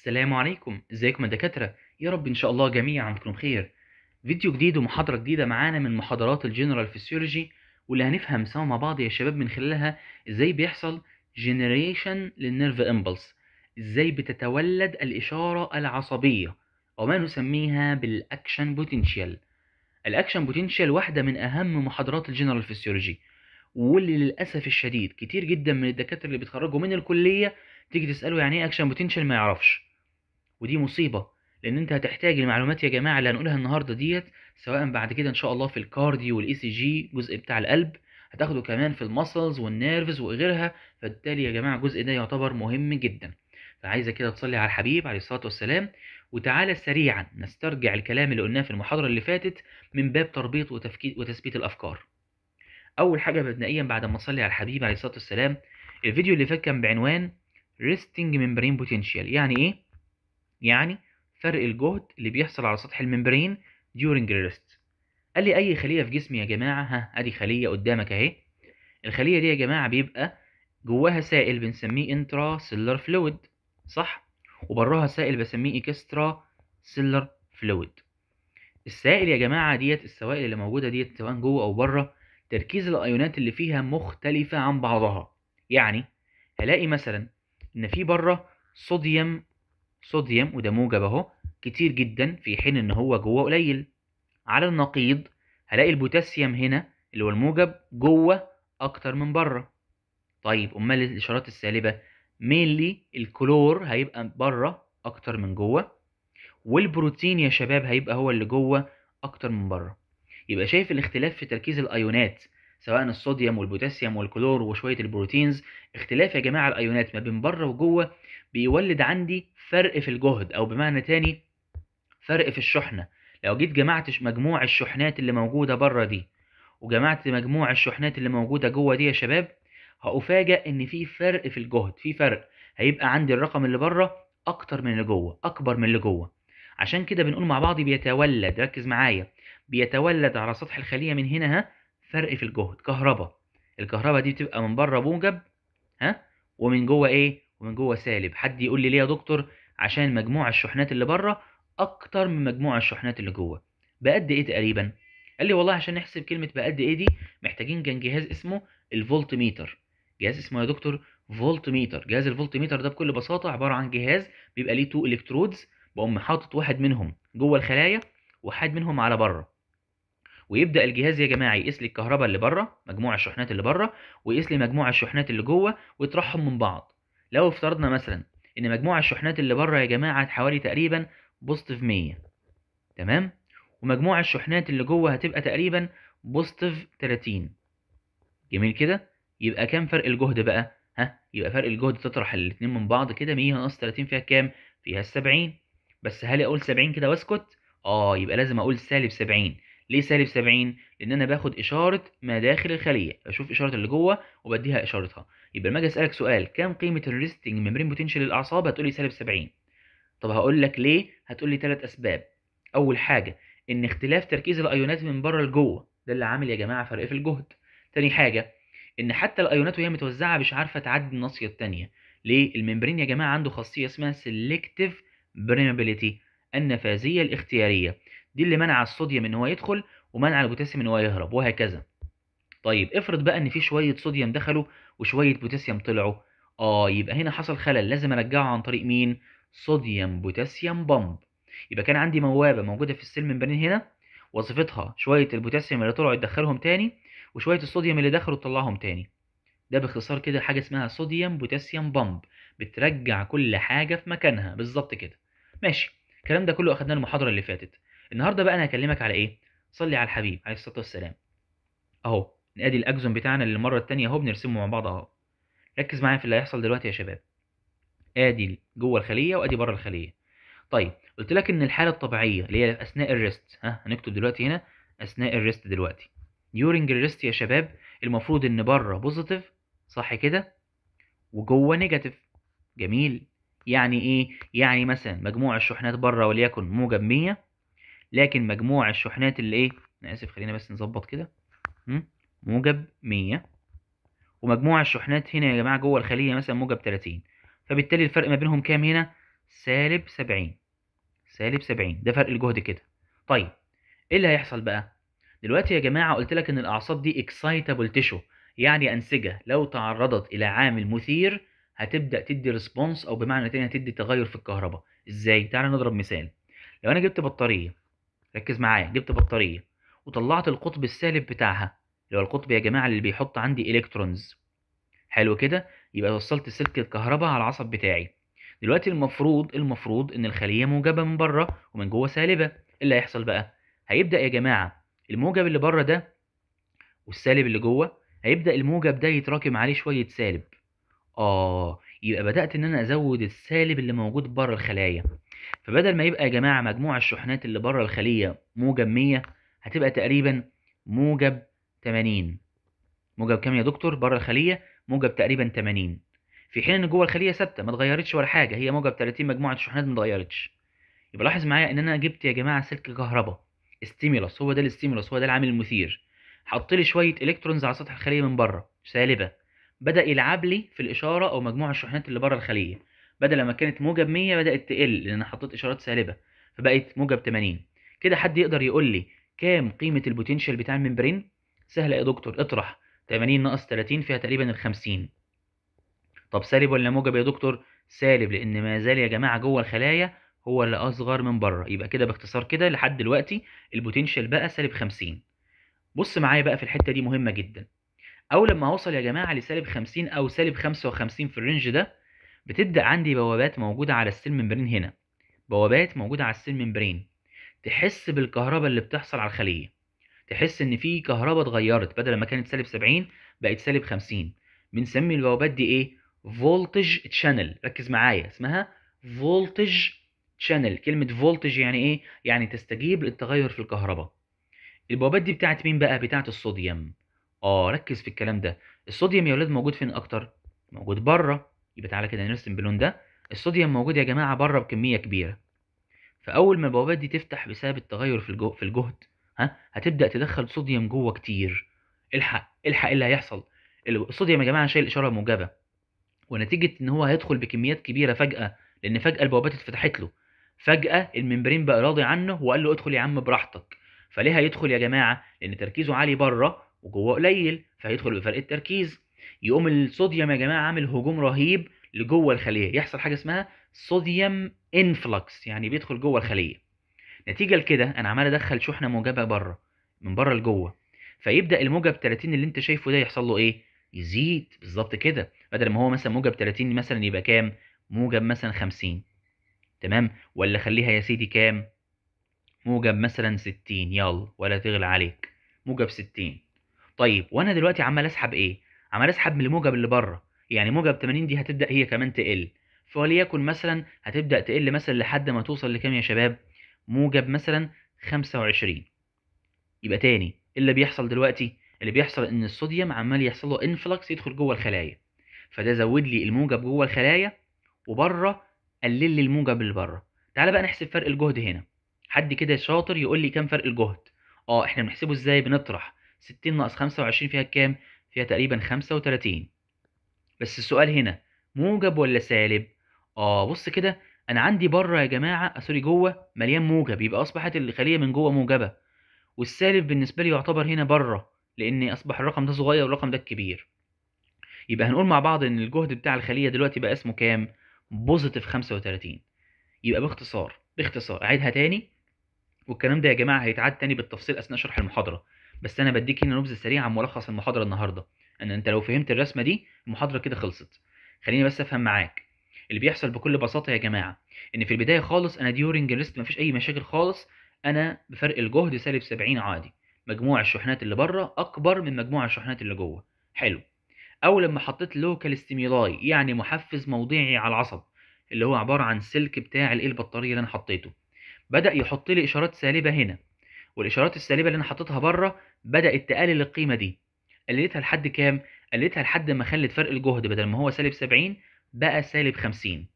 السلام عليكم ازيكم يا دكاتره يا رب ان شاء الله جميعا تكونوا بخير فيديو جديد ومحاضره جديده معانا من محاضرات الجنرال فيسيولوجي واللي هنفهم سوا مع بعض يا شباب من خلالها ازاي بيحصل جنريشن للنيرف امبلس ازاي بتتولد الاشاره العصبيه او ما نسميها بالاكشن بوتنشال الاكشن بوتنشال واحده من اهم محاضرات الجنرال فيسيولوجي واللي للاسف الشديد كتير جدا من الدكاتره اللي بيتخرجوا من الكليه تيجي تساله يعني ايه اكشن بوتنشال ما يعرفش ودي مصيبه لان انت هتحتاج المعلومات يا جماعه اللي هنقولها النهارده ديت سواء بعد كده ان شاء الله في الكارديو والاي سي جي جزء بتاع القلب هتاخده كمان في المسلز والنيرفز وغيرها فبالتالي يا جماعه الجزء ده يعتبر مهم جدا فعايزه كده تصلي على الحبيب عليه الصلاه والسلام وتعالى سريعا نسترجع الكلام اللي قلناه في المحاضره اللي فاتت من باب تربيط وتفكيك وتثبيت الافكار اول حاجه مبدئيا بعد ما نصلي على الحبيب عليه الصلاه والسلام الفيديو اللي فات كان بعنوان ريستنج ميمبرين بوتنشال يعني ايه يعني فرق الجهد اللي بيحصل على سطح الممبرين during rest قال لي اي خليه في جسمي يا جماعه ها ادي خليه قدامك اهي الخليه دي يا جماعه بيبقى جواها سائل بنسميه انترا سيلر فلويد صح وبراها سائل بسميه اكسترا سيلر فلويد السائل يا جماعه ديت السوائل اللي موجوده ديت سواء جوه او بره تركيز الايونات اللي فيها مختلفه عن بعضها يعني هلاقي مثلا ان في بره صوديوم صوديوم وده موجب اهو كتير جدا في حين ان هو جوه قليل على النقيض هلاقي البوتاسيوم هنا اللي هو الموجب جوه اكتر من بره طيب امال الاشارات السالبه مينلي الكلور هيبقى بره اكتر من جوه والبروتين يا شباب هيبقى هو اللي جوه اكتر من بره يبقى شايف الاختلاف في تركيز الايونات سواء الصوديوم والبوتاسيوم والكلور وشويه البروتينز اختلاف يا جماعه الايونات ما بين بره وجوه بيولد عندي فرق في الجهد او بمعنى تاني فرق في الشحنه لو جيت جمعت مجموع الشحنات اللي موجوده بره دي وجمعت مجموع الشحنات اللي موجوده جوه دي يا شباب هأفاجأ ان في فرق في الجهد في فرق هيبقى عندي الرقم اللي بره اكتر من اللي جوه اكبر من اللي جوه عشان كده بنقول مع بعض بيتولد ركز معايا بيتولد على سطح الخليه من هنا ها فرق في الجهد كهرباء الكهرباء دي بتبقى من بره موجب ها ومن جوه ايه ومن جوه سالب حد يقول لي ليه يا دكتور عشان مجموع الشحنات اللي بره اكتر من مجموع الشحنات اللي جوه بقد ايه تقريبا قال لي والله عشان نحسب كلمه بقد ايه دي محتاجين كان جهاز اسمه الفولت ميتر جهاز اسمه يا دكتور فولت ميتر جهاز الفولت ميتر ده بكل بساطه عباره عن جهاز بيبقى ليه تو الكترودز بقوم حاطط واحد منهم جوه الخلايا وواحد منهم على بره ويبدا الجهاز يا جماعه يقيس لي الكهرباء اللي بره مجموع الشحنات اللي بره ويقيس لي مجموع الشحنات اللي جوه ويطرحهم من بعض لو افترضنا مثلا ان مجموع الشحنات اللي بره يا جماعه حوالي تقريبا بوزيتيف 100 تمام ومجموع الشحنات اللي جوه هتبقى تقريبا بوزيتيف 30 جميل كده يبقى كام فرق الجهد بقى ها يبقى فرق الجهد تطرح الاثنين من بعض كده 100 ناقص 30 فيها كام فيها 70 بس هل اقول 70 كده واسكت اه يبقى لازم اقول سالب 70 ليه سالب 70 لان انا باخد اشاره ما داخل الخليه بشوف اشاره اللي جوه وبديها اشارتها يبقى لما اجي اسالك سؤال كم قيمه الريستنج ميمبرين بوتنشال للاعصاب هتقول لي سالب 70 طب هقول لك ليه هتقول لي ثلاث اسباب اول حاجه ان اختلاف تركيز الايونات من بره لجوه ده اللي عامل يا جماعه فرق في الجهد تاني حاجه ان حتى الايونات وهي متوزعه مش عارفه تعدي الناصيه الثانيه ليه الممبرين يا جماعه عنده خاصيه اسمها سيلكتيف برينابيليتي النفاذيه الاختياريه دي اللي منع الصوديوم ان هو يدخل ومنع البوتاسيوم ان هو يهرب وهكذا طيب افرض بقى ان في شويه صوديوم دخلوا وشويه بوتاسيوم طلعوا اه يبقى هنا حصل خلل لازم ارجعه عن طريق مين صوديوم بوتاسيوم بامب يبقى كان عندي موابه موجوده في السلم المنبرين هنا وظيفتها شويه البوتاسيوم اللي طلعوا يدخلهم تاني وشويه الصوديوم اللي دخلوا تطلعهم تاني ده باختصار كده حاجه اسمها صوديوم بوتاسيوم بامب بترجع كل حاجه في مكانها بالظبط كده ماشي الكلام ده كله اخدناه المحاضره اللي فاتت النهارده بقى انا هكلمك على ايه صلي على الحبيب عليه الصلاه والسلام اهو ادي الاجزم بتاعنا للمره الثانيه اهو بنرسمه مع بعض اهو ركز معايا في اللي هيحصل دلوقتي يا شباب ادي جوه الخليه وادي بره الخليه طيب قلت لك ان الحاله الطبيعيه اللي هي اثناء الريست ها هنكتب دلوقتي هنا اثناء الريست دلوقتي ديورنج الريست يا شباب المفروض ان بره بوزيتيف صح كده وجوه نيجاتيف جميل يعني ايه يعني مثلا مجموع الشحنات بره وليكن موجب 100 لكن مجموع الشحنات اللي ايه انا اسف خلينا بس نظبط كده موجب 100 ومجموع الشحنات هنا يا جماعه جوه الخليه مثلا موجب 30 فبالتالي الفرق ما بينهم كام هنا سالب 70 سالب 70 ده فرق الجهد كده طيب ايه اللي هيحصل بقى دلوقتي يا جماعه قلت لك ان الاعصاب دي اكسايتابل تيشو يعني انسجه لو تعرضت الى عامل مثير هتبدا تدي ريسبونس او بمعنى تاني هتدي تغير في الكهرباء ازاي تعالى نضرب مثال لو انا جبت بطاريه ركز معايا جبت بطاريه وطلعت القطب السالب بتاعها اللي هو القطب يا جماعه اللي بيحط عندي الكترونز حلو كده يبقى وصلت سلك الكهرباء على العصب بتاعي دلوقتي المفروض المفروض ان الخليه موجبه من بره ومن جوه سالبه ايه اللي هيحصل بقى هيبدا يا جماعه الموجب اللي بره ده والسالب اللي جوه هيبدا الموجب ده يتراكم عليه شويه سالب اه يبقى بدات ان انا ازود السالب اللي موجود بره الخلايا فبدل ما يبقى يا جماعه مجموع الشحنات اللي بره الخليه موجب 100 هتبقى تقريبا موجب 80 موجب كام يا دكتور بره الخليه موجب تقريبا 80 في حين ان جوه الخليه ثابته ما اتغيرتش ولا حاجه هي موجب 30 مجموعه الشحنات ما اتغيرتش يبقى لاحظ معايا ان انا جبت يا جماعه سلك كهرباء استيمولس هو ده الاستيمولس هو ده العامل المثير حط لي شويه الكترونز على سطح الخليه من بره سالبه بدا يلعب لي في الاشاره او مجموع الشحنات اللي بره الخليه بدل ما كانت موجب 100 بدات تقل لان انا حطيت اشارات سالبه فبقت موجب 80 كده حد يقدر يقول لي كام قيمه البوتنشال بتاع الممبرين سهله يا دكتور اطرح 80 ناقص 30 فيها تقريبا ال 50 طب سالب ولا موجب يا دكتور سالب لان ما زال يا جماعه جوه الخلايا هو اللي اصغر من بره يبقى كده باختصار كده لحد دلوقتي البوتنشال بقى سالب 50 بص معايا بقى في الحته دي مهمه جدا او لما اوصل يا جماعه لسالب 50 او سالب 55 في الرينج ده بتبدأ عندي بوابات موجودة على السيل ممبرين هنا بوابات موجودة على السيل ممبرين تحس بالكهرباء اللي بتحصل على الخلية تحس ان في كهرباء اتغيرت بدل ما كانت سالب 70 بقت سالب 50 بنسمي البوابات دي ايه فولتج تشانل ركز معايا اسمها فولتج تشانل كلمة فولتج يعني ايه يعني تستجيب للتغير في الكهرباء البوابات دي بتاعت مين بقى بتاعت الصوديوم اه ركز في الكلام ده الصوديوم يا ولاد موجود فين اكتر موجود بره يبقى تعالى كده نرسم باللون ده الصوديوم موجود يا جماعه بره بكميه كبيره فاول ما البوابات دي تفتح بسبب التغير في الجهد, في الجهد ها هتبدا تدخل صوديوم جوه كتير الحق الحق إيه اللي هيحصل الصوديوم يا جماعه شايل اشاره موجبه ونتيجه ان هو هيدخل بكميات كبيره فجاه لان فجاه البوابات اتفتحت له فجاه الممبرين بقى راضي عنه وقال له ادخل يا عم براحتك فليه هيدخل يا جماعه لان تركيزه عالي بره وجوه قليل فهيدخل بفرق التركيز يقوم الصوديوم يا جماعه عامل هجوم رهيب لجوه الخليه يحصل حاجه اسمها صوديوم انفلكس يعني بيدخل جوه الخليه نتيجه لكده انا عمال ادخل شحنه موجبه بره من بره لجوه فيبدا الموجب 30 اللي انت شايفه ده يحصل له ايه يزيد بالظبط كده بدل ما هو مثلا موجب 30 مثلا يبقى كام موجب مثلا 50 تمام ولا خليها يا سيدي كام موجب مثلا 60 يلا ولا تغلى عليك موجب 60 طيب وانا دلوقتي عمال اسحب ايه عمال اسحب من الموجب اللي بره يعني موجب 80 دي هتبدا هي كمان تقل فوليكن مثلا هتبدا تقل مثلا لحد ما توصل لكام يا شباب موجب مثلا 25 يبقى تاني اللي بيحصل دلوقتي اللي بيحصل ان الصوديوم عمال يحصل له انفلكس يدخل جوه الخلايا فده زود لي الموجب جوه الخلايا وبره قلل لي الموجب اللي بره تعالى بقى نحسب فرق الجهد هنا حد كده شاطر يقول لي كام فرق الجهد اه احنا بنحسبه ازاي بنطرح 60 ناقص 25 فيها كام فيها تقريبا 35 بس السؤال هنا موجب ولا سالب اه بص كده انا عندي بره يا جماعه آه، سوري جوه مليان موجب يبقى اصبحت الخليه من جوه موجبه والسالب بالنسبه لي يعتبر هنا بره لان اصبح الرقم ده صغير والرقم ده كبير يبقى هنقول مع بعض ان الجهد بتاع الخليه دلوقتي بقى اسمه كام بوزيتيف 35 يبقى باختصار باختصار اعيدها تاني والكلام ده يا جماعه هيتعاد تاني بالتفصيل اثناء شرح المحاضره بس انا بديك هنا نبذه سريعه عن ملخص المحاضره النهارده ان انت لو فهمت الرسمه دي المحاضره كده خلصت خليني بس افهم معاك اللي بيحصل بكل بساطه يا جماعه ان في البدايه خالص انا ديورنج ليست مفيش اي مشاكل خالص انا بفرق الجهد سالب 70 عادي مجموع الشحنات اللي بره اكبر من مجموع الشحنات اللي جوه حلو اول لما حطيت لوكال ستيمولاي يعني محفز موضعي على العصب اللي هو عباره عن سلك بتاع الايه البطاريه اللي انا حطيته بدا يحط لي اشارات سالبه هنا والاشارات السالبه اللي انا حطيتها بره بدات تقلل القيمه دي قللتها لحد كام قللتها لحد ما خلت فرق الجهد بدل ما هو سالب 70 بقى سالب 50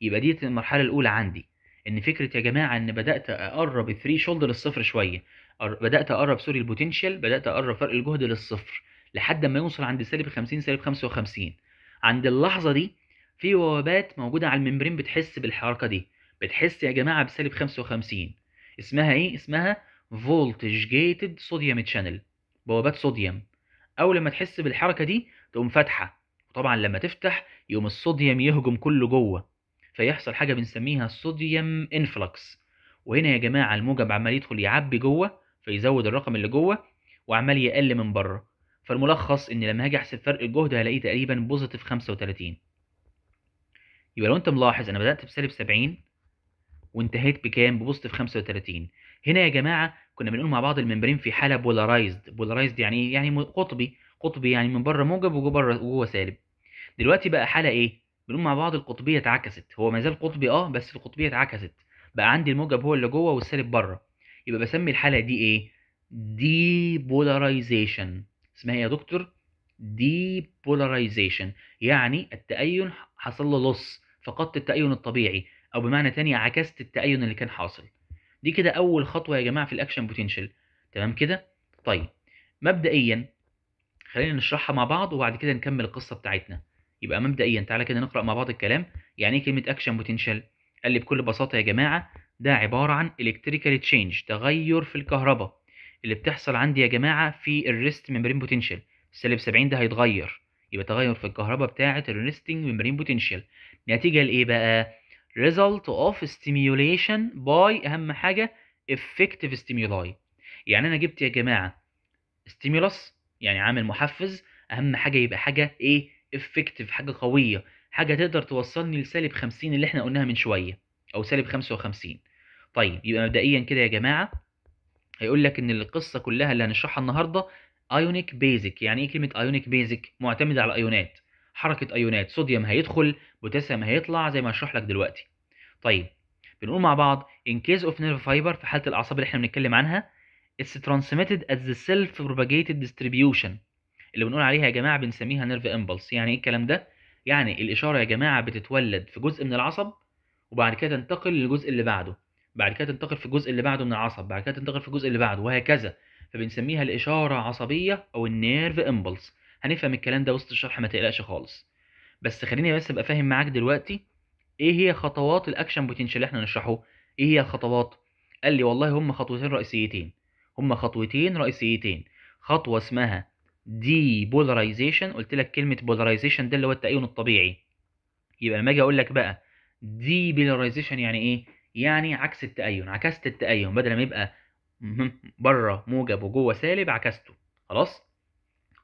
يبقى دي المرحله الاولى عندي ان فكره يا جماعه ان بدات اقرب الثري شولدر للصفر شويه بدات اقرب سوري البوتنشال بدات اقرب فرق الجهد للصفر لحد ما يوصل عند سالب 50 سالب 55 عند اللحظه دي في وبات موجوده على الممبرين بتحس بالحركه دي بتحس يا جماعه بسالب 55 اسمها ايه اسمها فولتج جيتد صوديوم تشانل بوابات صوديوم اول لما تحس بالحركه دي تقوم فاتحه وطبعا لما تفتح يقوم الصوديوم يهجم كله جوه فيحصل حاجه بنسميها الصوديوم انفلكس وهنا يا جماعه الموجب عمال يدخل يعبي جوه فيزود الرقم اللي جوه وعمال يقل من بره فالملخص ان لما هاجي احسب فرق الجهد هلاقيه تقريبا بوزيتيف 35 يبقى لو انت ملاحظ انا بدات بسالب 70 وانتهيت بكام ببوزيتيف 35 هنا يا جماعه كنا بنقول مع بعض الممبرين في حاله بولارايزد بولارايزد يعني ايه يعني قطبي قطبي يعني من بره موجب وجوه وجوه سالب دلوقتي بقى حاله ايه بنقول مع بعض القطبيه اتعكست هو ما زال قطبي اه بس القطبيه اتعكست بقى عندي الموجب هو اللي جوه والسالب بره يبقى بسمي الحاله دي ايه دي بولارايزيشن اسمها ايه يا دكتور دي بولارايزيشن يعني التأين حصل له لص فقدت التأين الطبيعي او بمعنى تاني عكست التأين اللي كان حاصل دي كده اول خطوه يا جماعه في الاكشن بوتنشال تمام كده طيب مبدئيا خلينا نشرحها مع بعض وبعد كده نكمل القصه بتاعتنا يبقى مبدئيا تعالى كده نقرا مع بعض الكلام يعني ايه كلمه اكشن بوتنشال قال لي بكل بساطه يا جماعه ده عباره عن الكتريكال تشينج تغير في الكهرباء اللي بتحصل عندي يا جماعه في الريست ميمبرين بوتنشال سالب 70 ده هيتغير يبقى تغير في الكهرباء بتاعه الريستنج ميمبرين بوتنشال نتيجه لايه بقى result of stimulation by اهم حاجه effective stimuli يعني انا جبت يا جماعه stimulus يعني عامل محفز اهم حاجه يبقى حاجه ايه effective حاجه قويه حاجه تقدر توصلني لسالب 50 اللي احنا قلناها من شويه او سالب 55 طيب يبقى مبدئيا كده يا جماعه هيقول لك ان القصه كلها اللي هنشرحها النهارده ايونيك بيزك يعني ايه كلمه ايونيك بيزك معتمده على الايونات حركه ايونات صوديوم هيدخل بوتاسيوم هيطلع زي ما هشرح لك دلوقتي طيب بنقول مع بعض in case of nerve fiber في حاله الاعصاب اللي احنا بنتكلم عنها it's transmitted as the self propagated distribution اللي بنقول عليها يا جماعه بنسميها نيرف امبلس يعني ايه الكلام ده يعني الاشاره يا جماعه بتتولد في جزء من العصب وبعد كده تنتقل للجزء اللي بعده بعد كده تنتقل في الجزء اللي بعده من العصب بعد كده تنتقل في الجزء اللي بعده وهكذا فبنسميها الاشاره عصبيه او النيرف امبلس هنفهم الكلام ده وسط الشرح ما تقلقش خالص بس خليني بس ابقى فاهم معاك دلوقتي ايه هي خطوات الاكشن بوتنشال اللي احنا نشرحه ايه هي الخطوات قال لي والله هم خطوتين رئيسيتين هم خطوتين رئيسيتين خطوه اسمها دي بولرايزيشن قلت لك كلمه بولاريزيشن ده اللي هو التأين الطبيعي يبقى لما اجي اقول لك بقى دي بولرايزيشن يعني ايه يعني عكس التأين عكست التأين بدل ما يبقى بره موجب وجوه سالب عكسته خلاص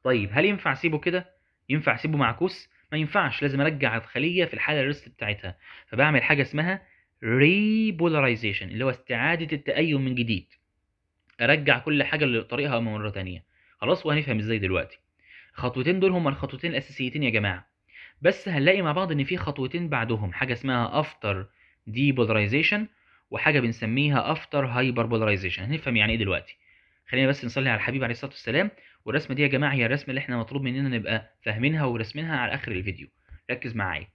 طيب هل ينفع اسيبه كده ينفع اسيبه معكوس ما ينفعش لازم ارجع الخليه في الحاله الريست بتاعتها فبعمل حاجه اسمها ريبولاريزيشن اللي هو استعاده التأيم من جديد ارجع كل حاجه لطريقها مره ثانيه خلاص وهنفهم ازاي دلوقتي الخطوتين دول هما الخطوتين الاساسيتين يا جماعه بس هنلاقي مع بعض ان في خطوتين بعدهم حاجه اسمها افتر ديبولاريزيشن وحاجه بنسميها افتر هايبر بولاريزيشن هنفهم يعني ايه دلوقتي خلينا بس نصلي على الحبيب عليه الصلاه والسلام والرسمه دي يا جماعه هي الرسمه اللي احنا مطلوب مننا نبقى فاهمينها ورسمينها على اخر الفيديو ركز معايا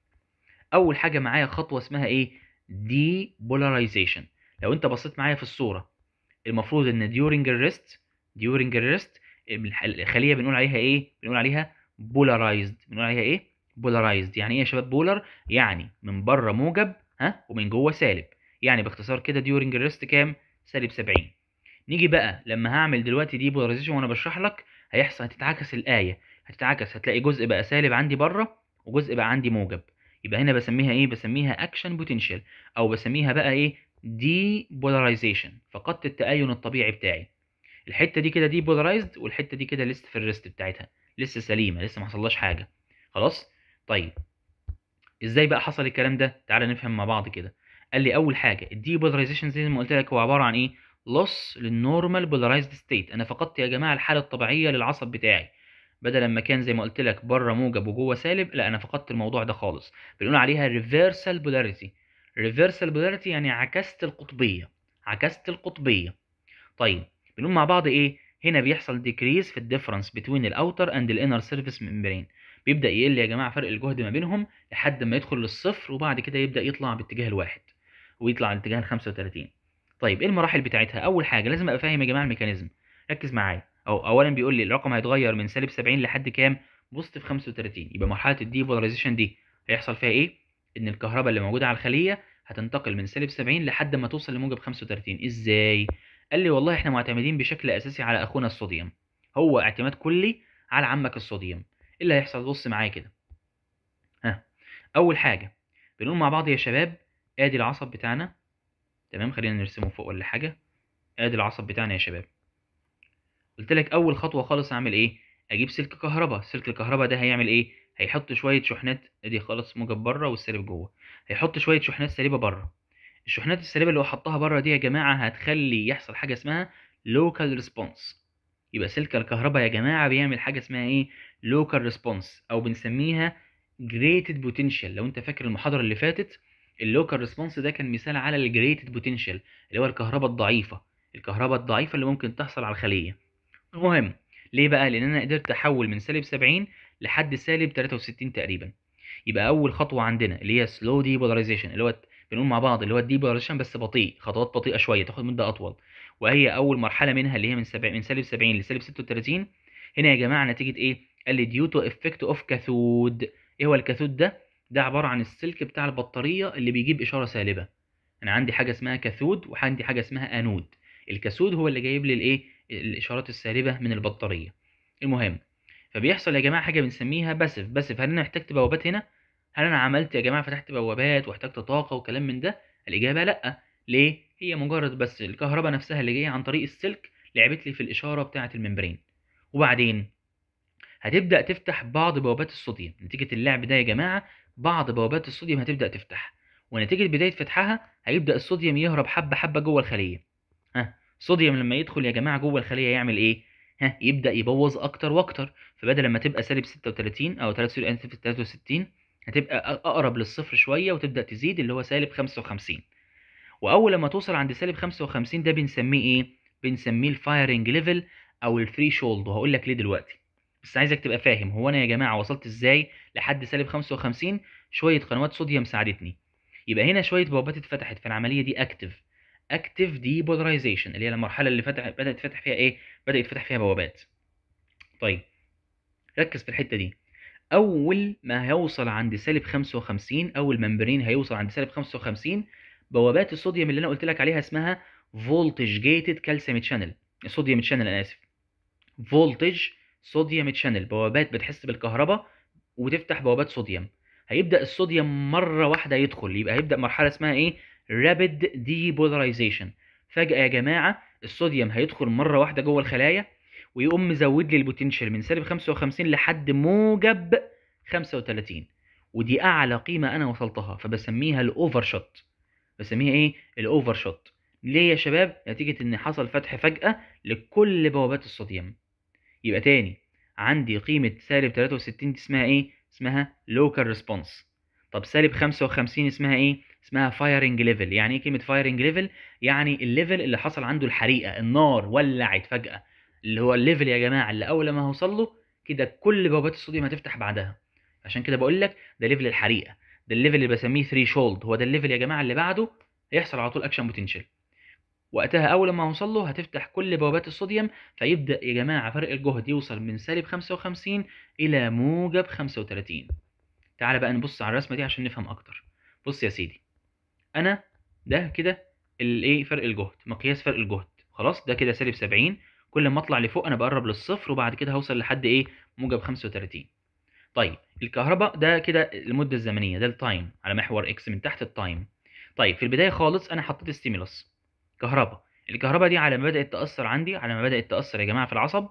اول حاجه معايا خطوه اسمها ايه دي بولاريزيشن لو انت بصيت معايا في الصوره المفروض ان ديورنج الريست ديورنج الريست الخليه بنقول عليها ايه بنقول عليها بولارايزد بنقول عليها ايه بولارايزد يعني ايه يا شباب بولر يعني من بره موجب ها ومن جوه سالب يعني باختصار كده ديورنج الريست كام سالب 70 نيجي بقى لما هعمل دلوقتي دي بولاريزيشن وانا بشرح لك هيحصل هتتعكس الايه هتتعكس هتلاقي جزء بقى سالب عندي بره وجزء بقى عندي موجب يبقى هنا بسميها ايه بسميها اكشن بوتنشال او بسميها بقى ايه دي بولاريزيشن فقدت التأين الطبيعي بتاعي الحته دي كده دي بولاريزد والحته دي كده لسه في الريست بتاعتها لسه سليمه لسه ما حصلهاش حاجه خلاص طيب ازاي بقى حصل الكلام ده تعالى نفهم مع بعض كده قال لي اول حاجه الدي بولاريزيشن زي ما قلت لك هو عباره عن ايه loss للنورمال بولارايزد ستيت انا فقدت يا جماعه الحاله الطبيعيه للعصب بتاعي بدل ما كان زي ما قلت لك بره موجب وجوه سالب لا انا فقدت الموضوع ده خالص بنقول عليها ريفرسال بولاريتي ريفرسال بولاريتي يعني عكست القطبيه عكست القطبيه طيب بنقول مع بعض ايه هنا بيحصل ديكريز في الديفرنس بين الاوتر اند الانر سيرفيس ممبرين بيبدا يقل يا جماعه فرق الجهد ما بينهم لحد ما يدخل للصفر وبعد كده يبدا يطلع باتجاه الواحد ويطلع الاتجاه ال 35 طيب ايه المراحل بتاعتها اول حاجه لازم ابقى فاهم يا جماعه الميكانيزم ركز معايا او اولا بيقول لي الرقم هيتغير من سالب 70 لحد كام بوزيتيف 35 يبقى مرحله الدي بولاريزيشن دي هيحصل فيها ايه ان الكهرباء اللي موجوده على الخليه هتنتقل من سالب 70 لحد ما توصل لموجب 35 ازاي قال لي والله احنا معتمدين بشكل اساسي على اخونا الصوديوم هو اعتماد كلي على عمك الصوديوم ايه اللي هيحصل بص معايا كده ها اول حاجه بنقول مع بعض يا شباب ادي العصب بتاعنا تمام خلينا نرسمه فوق ولا حاجه ادي العصب بتاعنا يا شباب قلت لك اول خطوه خالص اعمل ايه اجيب سلك كهرباء سلك الكهرباء ده هيعمل ايه هيحط شويه شحنات ادي خالص موجب بره والسالب جوه هيحط شويه شحنات سالبه بره الشحنات السالبه اللي هو حطها بره دي يا جماعه هتخلي يحصل حاجه اسمها لوكال ريسبونس يبقى سلك الكهرباء يا جماعه بيعمل حاجه اسمها ايه لوكال ريسبونس او بنسميها جريتد بوتنشال لو انت فاكر المحاضره اللي فاتت اللوكال ريسبونس ده كان مثال على الجريتد بوتنشال اللي هو الكهرباء الضعيفه الكهرباء الضعيفه اللي ممكن تحصل على الخليه المهم ليه بقى لان انا قدرت احول من سالب 70 لحد سالب 63 تقريبا يبقى اول خطوه عندنا اللي هي سلو دي اللي هو بنقول مع بعض اللي هو الدي بولاريزيشن بس بطيء خطوات بطيئه شويه تاخد مده اطول وهي اول مرحله منها اللي هي من سبع... من سالب 70 لسالب 36 هنا يا جماعه نتيجه ايه قال لي ديو تو افكت اوف كاثود ايه هو الكاثود ده ده عباره عن السلك بتاع البطاريه اللي بيجيب اشاره سالبه انا عندي حاجه اسمها كاثود وعندي حاجه اسمها انود الكاثود هو اللي جايب لي الايه الاشارات السالبه من البطاريه المهم فبيحصل يا جماعه حاجه بنسميها باسف باسف هل انا احتجت بوابات هنا هل انا عملت يا جماعه فتحت بوابات واحتجت طاقه وكلام من ده الاجابه لا ليه هي مجرد بس الكهرباء نفسها اللي جايه عن طريق السلك لعبت لي في الاشاره بتاعه الممبرين وبعدين هتبدا تفتح بعض بوابات الصوديوم نتيجه اللعب ده يا جماعه بعض بوابات الصوديوم هتبدا تفتح ونتيجه بدايه فتحها هيبدا الصوديوم يهرب حبه حبه جوه الخليه ها الصوديوم لما يدخل يا جماعه جوه الخليه يعمل ايه ها يبدا يبوظ اكتر واكتر فبدل ما تبقى سالب 36 او 63 هتبقى اقرب للصفر شويه وتبدا تزيد اللي هو سالب 55 واول لما توصل عند سالب 55 ده بنسميه ايه بنسميه الفايرنج ليفل او الثري شولد وهقول لك ليه دلوقتي بس عايزك تبقى فاهم هو انا يا جماعه وصلت ازاي لحد سالب 55 شويه قنوات صوديوم ساعدتني يبقى هنا شويه بوابات اتفتحت فالعمليه دي اكتف اكتف دي بودرايزيشن اللي هي المرحله اللي فتح بدات تفتح فيها ايه بدأت يتفتح فيها بوابات طيب ركز في الحته دي اول ما هيوصل عند سالب 55 اول ممبرين هيوصل عند سالب 55 بوابات الصوديوم اللي انا قلت لك عليها اسمها فولتج جيتد كالسيوم تشانل صوديوم تشانل انا اسف فولتج صوديوم تشانل بوابات بتحس بالكهرباء وتفتح بوابات صوديوم هيبدا الصوديوم مره واحده يدخل يبقى هيبدا مرحله اسمها ايه رابيد ديبولاريزيشن فجاه يا جماعه الصوديوم هيدخل مره واحده جوه الخلايا ويقوم مزود لي البوتنشال من سالب 55 لحد موجب 35 ودي اعلى قيمه انا وصلتها فبسميها الاوفر شوت بسميها ايه الاوفر شوت ليه يا شباب نتيجه ان حصل فتح فجاه لكل بوابات الصوديوم يبقى تاني عندي قيمة سالب 63 دي اسمها ايه؟ اسمها لوكال ريسبونس طب سالب 55 اسمها ايه؟ اسمها فايرنج ليفل يعني ايه كلمة فايرنج ليفل؟ يعني الليفل اللي حصل عنده الحريقة النار ولعت فجأة اللي هو الليفل يا جماعة اللي أول ما هوصل له كده كل بوابات الصوديوم هتفتح بعدها عشان كده بقول لك ده ليفل الحريقة ده الليفل اللي بسميه ثري شولد هو ده الليفل يا جماعة اللي بعده هيحصل على طول اكشن بوتنشال وقتها اول ما اوصل له هتفتح كل بوابات الصوديوم فيبدا يا جماعه فرق الجهد يوصل من سالب 55 الى موجب 35 تعال بقى نبص على الرسمه دي عشان نفهم اكتر بص يا سيدي انا ده كده الايه فرق الجهد مقياس فرق الجهد خلاص ده كده سالب 70 كل ما اطلع لفوق انا بقرب للصفر وبعد كده هوصل لحد ايه موجب 35 طيب الكهرباء ده كده المده الزمنيه ده التايم على محور اكس من تحت التايم طيب في البدايه خالص انا حطيت ستيمولس كهرباء الكهرباء دي على ما بدات تاثر عندي على ما بدات تاثر يا جماعه في العصب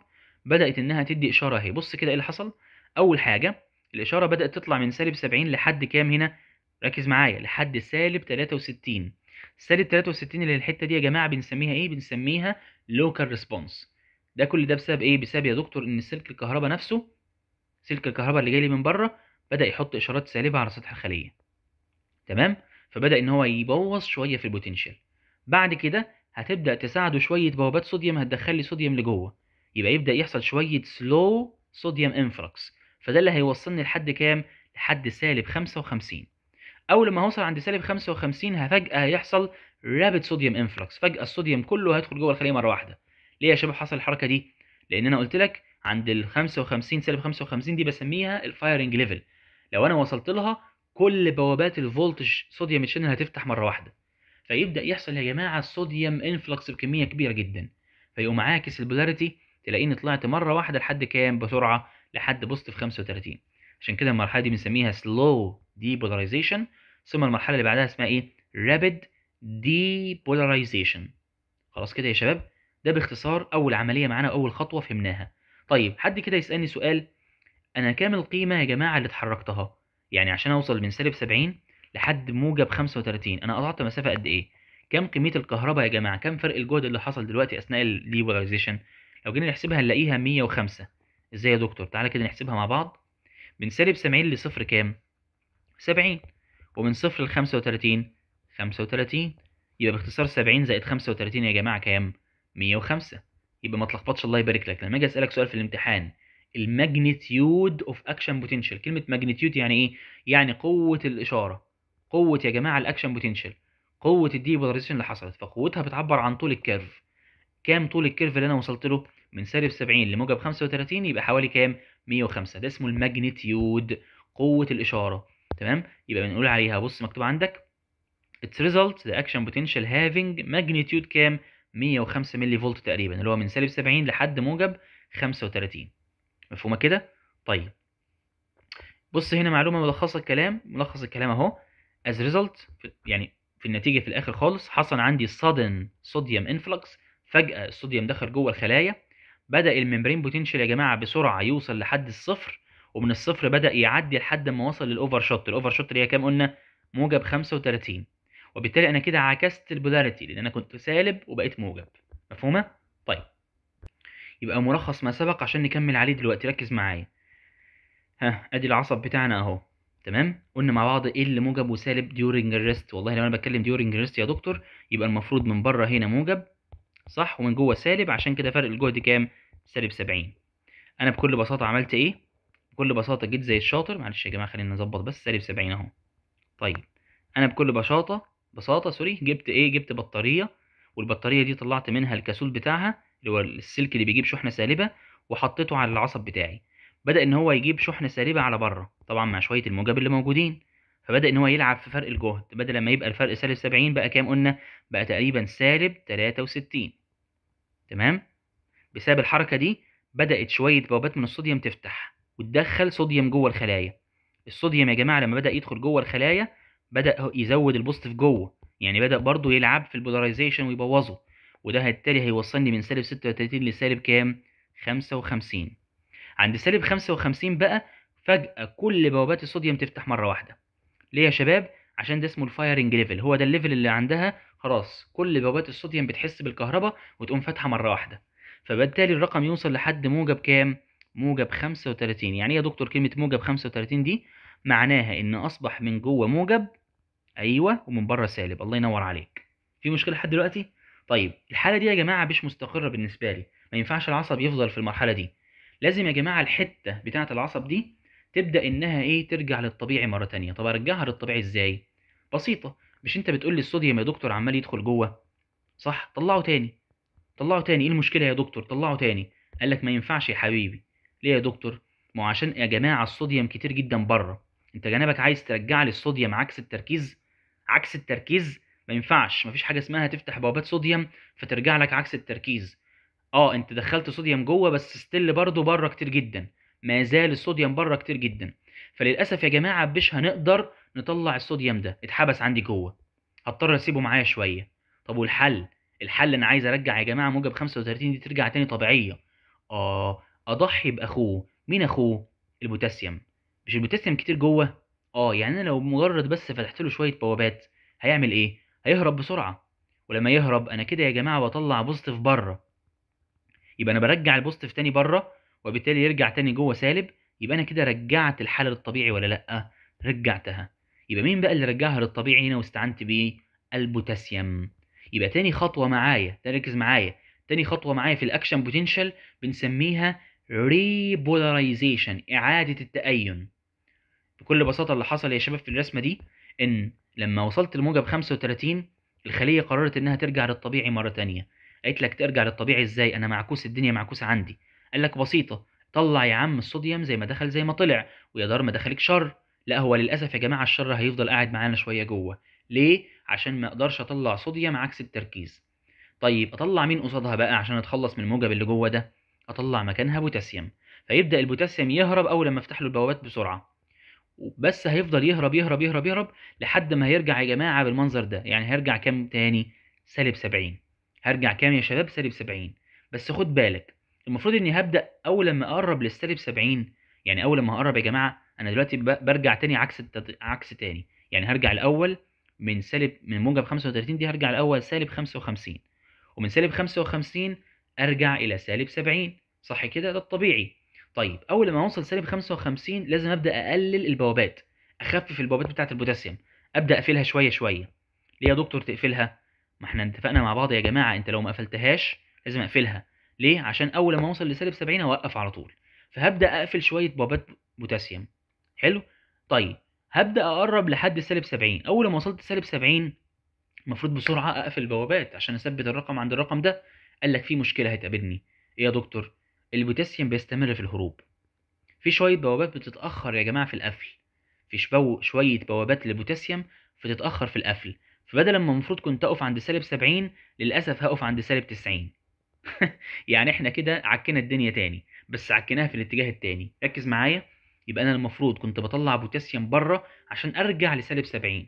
بدات انها تدي اشاره اهي بص كده ايه اللي حصل اول حاجه الاشاره بدات تطلع من سالب 70 لحد كام هنا ركز معايا لحد سالب 63 سالب 63 اللي الحته دي يا جماعه بنسميها ايه بنسميها لوكال ريسبونس ده كل ده بسبب ايه بسبب يا دكتور ان سلك الكهرباء نفسه سلك الكهرباء اللي جاي لي من بره بدا يحط اشارات سالبه على سطح الخليه تمام فبدا ان هو يبوظ شويه في البوتنشال بعد كده هتبدا تساعده شويه بوابات صوديوم هتدخل لي صوديوم لجوه يبقى يبدا يحصل شويه سلو صوديوم انفلكس فده اللي هيوصلني لحد كام لحد سالب 55 اول ما هوصل عند سالب 55 هفجاه هيحصل رابد صوديوم انفلكس فجاه الصوديوم كله هيدخل جوه الخليه مره واحده ليه يا شباب حصل الحركه دي لان انا قلت لك عند ال 55 سالب 55 دي بسميها الفايرنج ليفل لو انا وصلت لها كل بوابات الفولتج صوديوم تشانل هتفتح مره واحده فيبدا يحصل يا جماعه الصوديوم انفلكس بكميه كبيره جدا فيقوم عاكس البولاريتي تلاقيني طلعت مره واحده لحد كام بسرعه لحد بوست في 35 عشان كده المرحله دي بنسميها سلو ديبولاريزيشن ثم المرحله اللي بعدها اسمها ايه رابيد ديبولاريزيشن خلاص كده يا شباب ده باختصار اول عمليه معانا اول خطوه فهمناها طيب حد كده يسالني سؤال انا كام القيمه يا جماعه اللي اتحركتها يعني عشان اوصل من سالب 70 لحد موجب 35 انا قطعت مسافه قد ايه كم كميه الكهرباء يا جماعه كم فرق الجهد اللي حصل دلوقتي اثناء الليبرايزيشن لو جينا نحسبها نلاقيها 105 ازاي يا دكتور تعالى كده نحسبها مع بعض من سالب 70 لصفر كام 70 ومن صفر ل 35 35 يبقى باختصار 70 زائد 35 يا جماعه كام 105 يبقى ما تلخبطش الله يبارك لك لما اجي اسالك سؤال في الامتحان الماجنتيود اوف اكشن بوتنشال كلمه ماجنتيود يعني ايه يعني قوه الاشاره قوه يا جماعه الاكشن بوتنشال قوه الدي بولاريزيشن اللي حصلت فقوتها بتعبر عن طول الكيرف كام طول الكيرف اللي انا وصلت له من سالب 70 لموجب 35 يبقى حوالي كام 105 ده اسمه الماجنتيود قوه الاشاره تمام يبقى بنقول عليها بص مكتوب عندك its result the action potential having magnitude كام 105 ملي فولت تقريبا اللي هو من سالب 70 لحد موجب 35 مفهومه كده طيب بص هنا معلومه ملخصه الكلام ملخص الكلام اهو as result يعني في النتيجه في الاخر خالص حصل عندي sudden صوديوم انفلكس فجاه الصوديوم دخل جوه الخلايا بدا الممبرين بوتنشال يا جماعه بسرعه يوصل لحد الصفر ومن الصفر بدا يعدي لحد ما وصل للاوفر شوت الاوفر شوت اللي هي كام قلنا موجب 35 وبالتالي انا كده عكست البولاريتي لان انا كنت سالب وبقيت موجب مفهومه طيب يبقى ملخص ما سبق عشان نكمل عليه دلوقتي ركز معايا ها ادي العصب بتاعنا اهو تمام قلنا مع بعض ايه اللي موجب وسالب ديورنج الريست والله لو انا بتكلم ديورنج الريست يا دكتور يبقى المفروض من بره هنا موجب صح ومن جوه سالب عشان كده فرق الجهد كام سالب 70 انا بكل بساطه عملت ايه بكل بساطه جيت زي الشاطر معلش يا جماعه خلينا نظبط بس سالب 70 اهو طيب انا بكل بساطه بساطه سوري جبت ايه جبت بطاريه والبطاريه دي طلعت منها الكاسول بتاعها اللي هو السلك اللي بيجيب شحنه سالبه وحطيته على العصب بتاعي بدأ إن هو يجيب شحنة سالبة على بره طبعا مع شوية الموجب اللي موجودين فبدأ إن هو يلعب في فرق الجهد بدل ما يبقى الفرق سالب سبعين بقى كام قلنا بقى تقريبا سالب تلاتة وستين تمام بسبب الحركة دي بدأت شوية بوابات من الصوديوم تفتح وتدخل صوديوم جوه الخلايا الصوديوم يا جماعة لما بدأ يدخل جوه الخلايا بدأ يزود البوستف جوه يعني بدأ برضه يلعب في البولاريزيشن ويبوظه وده بالتالي هيوصلني من سالب ستة وتلاتين لسالب كام خمسة وخمسين عند سالب 55 بقى فجأة كل بوابات الصوديوم تفتح مرة واحدة ليه يا شباب عشان ده اسمه الفايرنج ليفل هو ده الليفل اللي عندها خلاص كل بوابات الصوديوم بتحس بالكهرباء وتقوم فاتحة مرة واحدة فبالتالي الرقم يوصل لحد موجب كام موجب 35 يعني إيه يا دكتور كلمة موجب 35 دي معناها ان اصبح من جوه موجب ايوه ومن بره سالب الله ينور عليك في مشكله لحد دلوقتي طيب الحاله دي يا جماعه مش مستقره بالنسبه لي ما ينفعش العصب يفضل في المرحله دي لازم يا جماعه الحته بتاعه العصب دي تبدا انها ايه ترجع للطبيعي مره ثانيه طب ارجعها للطبيعي ازاي بسيطه مش انت بتقول لي الصوديوم يا دكتور عمال يدخل جوه صح طلعه تاني طلعه تاني ايه المشكله يا دكتور طلعه تاني قال لك ما ينفعش يا حبيبي ليه يا دكتور ما هو عشان يا جماعه الصوديوم كتير جدا بره انت جنابك عايز ترجع لي الصوديوم عكس التركيز عكس التركيز ما ينفعش ما فيش حاجه اسمها تفتح بوابات صوديوم فترجع لك عكس التركيز اه انت دخلت صوديوم جوه بس ستيل برضه بره كتير جدا ما زال الصوديوم بره كتير جدا فللاسف يا جماعه مش هنقدر نطلع الصوديوم ده اتحبس عندي جوه هضطر اسيبه معايا شويه طب والحل الحل انا عايز ارجع يا جماعه موجب 35 دي ترجع تاني طبيعيه اه اضحي باخوه مين اخوه البوتاسيوم مش البوتاسيوم كتير جوه اه يعني انا لو مجرد بس فتحت له شويه بوابات هيعمل ايه هيهرب بسرعه ولما يهرب انا كده يا جماعه بطلع بوزيتيف بره يبقى انا برجع البوزيتيف تاني بره وبالتالي يرجع تاني جوه سالب يبقى انا كده رجعت الحاله للطبيعي ولا لا رجعتها يبقى مين بقى اللي رجعها للطبيعي هنا واستعنت بيه البوتاسيوم يبقى تاني خطوه معايا ركز معايا تاني خطوه معايا في الاكشن بوتنشال بنسميها ريبولاريزيشن اعاده التأين بكل بساطه اللي حصل يا شباب في الرسمه دي ان لما وصلت الموجه ب 35 الخليه قررت انها ترجع للطبيعي مره تانية قالت لك ترجع للطبيعي ازاي انا معكوس الدنيا معكوسه عندي قال لك بسيطه طلع يا عم الصوديوم زي ما دخل زي ما طلع ويا دار ما دخلك شر لا هو للاسف يا جماعه الشر هيفضل قاعد معانا شويه جوه ليه عشان ما اقدرش اطلع صوديوم عكس التركيز طيب اطلع مين قصادها بقى عشان اتخلص من الموجب اللي جوه ده اطلع مكانها بوتاسيوم فيبدا البوتاسيوم يهرب اول لما افتح له البوابات بسرعه بس هيفضل يهرب يهرب يهرب يهرب لحد ما هيرجع يا جماعه بالمنظر ده يعني هيرجع كام تاني سالب 70 هرجع كام يا شباب سالب 70 بس خد بالك المفروض اني هبدا اول لما اقرب للسالب 70 يعني اول لما هقرب يا جماعه انا دلوقتي برجع تاني عكس التط... عكس تاني يعني هرجع الاول من سالب من موجب 35 دي هرجع الاول سالب 55 ومن سالب 55 ارجع الى سالب 70 صح كده ده الطبيعي طيب اول لما اوصل سالب 55 لازم ابدا اقلل البوابات اخفف البوابات بتاعه البوتاسيوم ابدا اقفلها شويه شويه ليه يا دكتور تقفلها ما احنا اتفقنا مع بعض يا جماعه انت لو ما قفلتهاش لازم اقفلها ليه عشان اول ما اوصل لسالب 70 اوقف على طول فهبدا اقفل شويه بوابات بوتاسيوم حلو طيب هبدا اقرب لحد سالب 70 اول ما وصلت سالب 70 المفروض بسرعه اقفل البوابات عشان اثبت الرقم عند الرقم ده قال لك في مشكله هتقابلني ايه يا دكتور البوتاسيوم بيستمر في الهروب في شويه بوابات بتتاخر يا جماعه في القفل في شويه بوابات للبوتاسيوم بتتاخر في القفل فبدل ما المفروض كنت اقف عند سالب 70 للاسف هقف عند سالب 90 يعني احنا كده عكينا الدنيا تاني بس عكيناها في الاتجاه التاني ركز معايا يبقى انا المفروض كنت بطلع بوتاسيوم بره عشان ارجع لسالب 70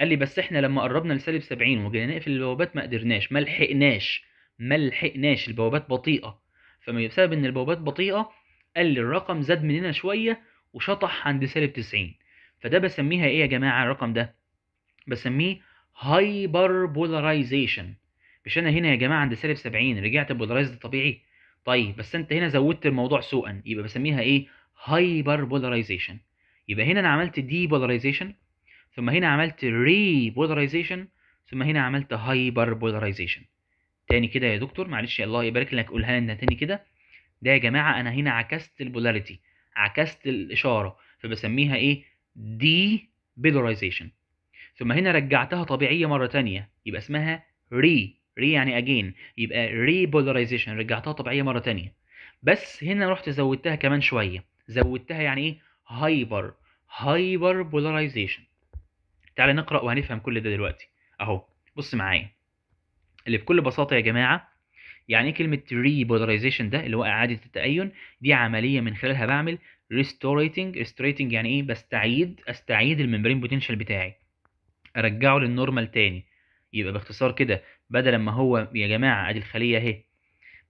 قال لي بس احنا لما قربنا لسالب 70 وجينا نقفل البوابات ما قدرناش ما لحقناش ما لحقناش البوابات بطيئه فبسبب ان البوابات بطيئه قال لي الرقم زاد مننا شويه وشطح عند سالب 90 فده بسميها ايه يا جماعه الرقم ده بسميه هايبربولاريزيشن مش انا هنا يا جماعه عند سالب 70 رجعت بولارايزد طبيعي طيب بس انت هنا زودت الموضوع سوءا يبقى بسميها ايه هايبربولاريزيشن يبقى هنا انا عملت دي بولاريزيشن ثم هنا عملت ري بولاريزيشن ثم هنا عملت هايبربولاريزيشن تاني كده يا دكتور معلش يا الله يبارك لك قولها لنا تاني كده ده يا جماعه انا هنا عكست البولاريتي عكست الاشاره فبسميها ايه دي بولاريزيشن ثم هنا رجعتها طبيعية مرة تانية يبقى اسمها ري ري يعني اجين يبقى ري بولاريزيشن رجعتها طبيعية مرة تانية بس هنا رحت زودتها كمان شوية زودتها يعني ايه هايبر هايبر بولاريزيشن تعالى نقرأ وهنفهم كل ده دلوقتي اهو بص معايا اللي بكل بساطة يا جماعة يعني ايه كلمة ري بولاريزيشن ده اللي هو إعادة التأين دي عملية من خلالها بعمل ريستوريتنج ريستوريتنج يعني ايه بستعيد استعيد الممبرين بوتنشال بتاعي ارجعه للنورمال تاني يبقى باختصار كده بدل ما هو يا جماعه ادي الخليه اهي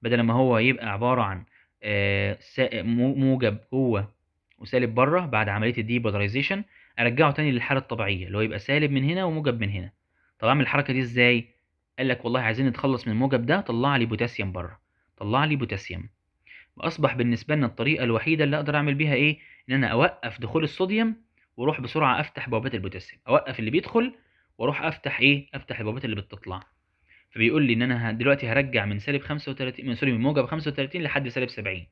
بدل ما هو يبقى عباره عن آه، موجب جوه وسالب بره بعد عمليه الديبولاريزيشن ارجعه تاني للحاله الطبيعيه اللي هو يبقى سالب من هنا وموجب من هنا طب اعمل الحركه دي ازاي قال لك والله عايزين نتخلص من الموجب ده طلع لي بوتاسيوم بره طلع لي بوتاسيوم اصبح بالنسبه لنا الطريقه الوحيده اللي اقدر اعمل بيها ايه ان انا اوقف دخول الصوديوم واروح بسرعه افتح بوابات البوتاسيوم اوقف اللي بيدخل واروح افتح ايه افتح البوابات اللي بتطلع فبيقول لي ان انا دلوقتي هرجع من سالب 35 من سوري من موجب 35 لحد سالب 70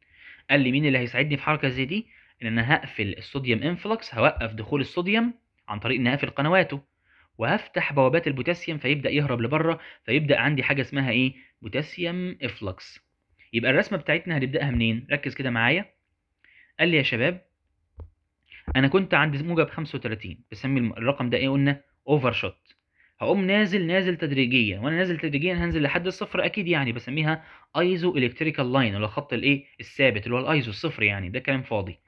قال لي مين اللي هيساعدني في حركه زي دي ان انا هقفل الصوديوم انفلكس هوقف دخول الصوديوم عن طريق ان اقفل قنواته وهفتح بوابات البوتاسيوم فيبدا يهرب لبره فيبدا عندي حاجه اسمها ايه بوتاسيوم افلكس يبقى الرسمه بتاعتنا هنبداها منين ركز كده معايا قال لي يا شباب انا كنت عند موجب 35 بسمي الرقم ده ايه قلنا اوفر شوت هقوم نازل نازل تدريجيا وانا نازل تدريجيا هنزل لحد الصفر اكيد يعني بسميها ايزو الكتريكال لاين اللي هو الخط الايه الثابت اللي هو الايزو الصفر يعني ده كلام فاضي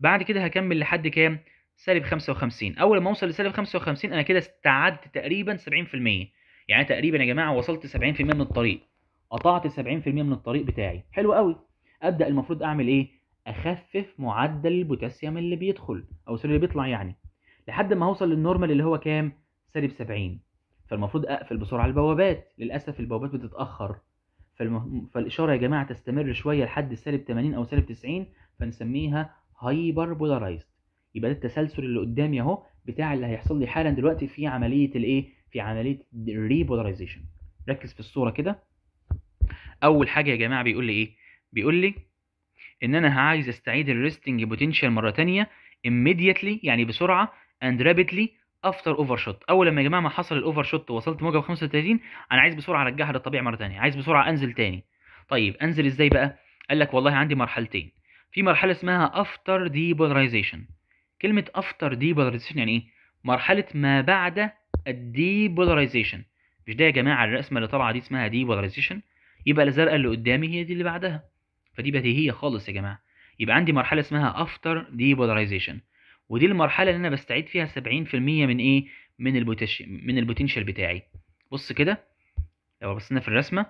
بعد كده هكمل لحد كام سالب 55 اول ما اوصل لسالب 55 انا كده استعدت تقريبا 70% يعني تقريبا يا جماعه وصلت 70% من الطريق قطعت 70% من الطريق بتاعي حلو قوي ابدا المفروض اعمل ايه اخفف معدل البوتاسيوم اللي بيدخل او سوري اللي بيطلع يعني لحد ما اوصل للنورمال اللي هو كام سالب 70 فالمفروض اقفل بسرعه البوابات للاسف البوابات بتتاخر فالم... فالاشاره يا جماعه تستمر شويه لحد سالب 80 او سالب 90 فنسميها هايبر بولارايزد يبقى ده التسلسل اللي قدامي اهو بتاع اللي هيحصل لي حالا دلوقتي في عمليه الايه في عمليه الريبولاريزيشن ركز في الصوره كده اول حاجه يا جماعه بيقول لي ايه بيقول لي ان انا عايز استعيد الريستنج بوتنشال مره ثانيه immediately يعني بسرعه and rapidly افتر اوفر شوت اول لما يا جماعه ما حصل الاوفر شوت ووصلت موجب 35 انا عايز بسرعه ارجعها للطبيعي مره ثانيه عايز بسرعه انزل ثاني طيب انزل ازاي بقى قال لك والله عندي مرحلتين في مرحله اسمها after depolarization كلمه after depolarization يعني ايه مرحله ما بعد الديبولاريزيشن مش ده يا جماعه الرسمه اللي طالعه دي اسمها ديبولاريزيشن يبقى الزرقاء اللي قدامي هي دي اللي بعدها فدي بديهيه خالص يا جماعه يبقى عندي مرحله اسمها افتر ديبولاريزيشن ودي المرحله اللي انا بستعيد فيها 70% من ايه من البوتنشال من البوتنشال بتاعي بص كده لو بصينا في الرسمه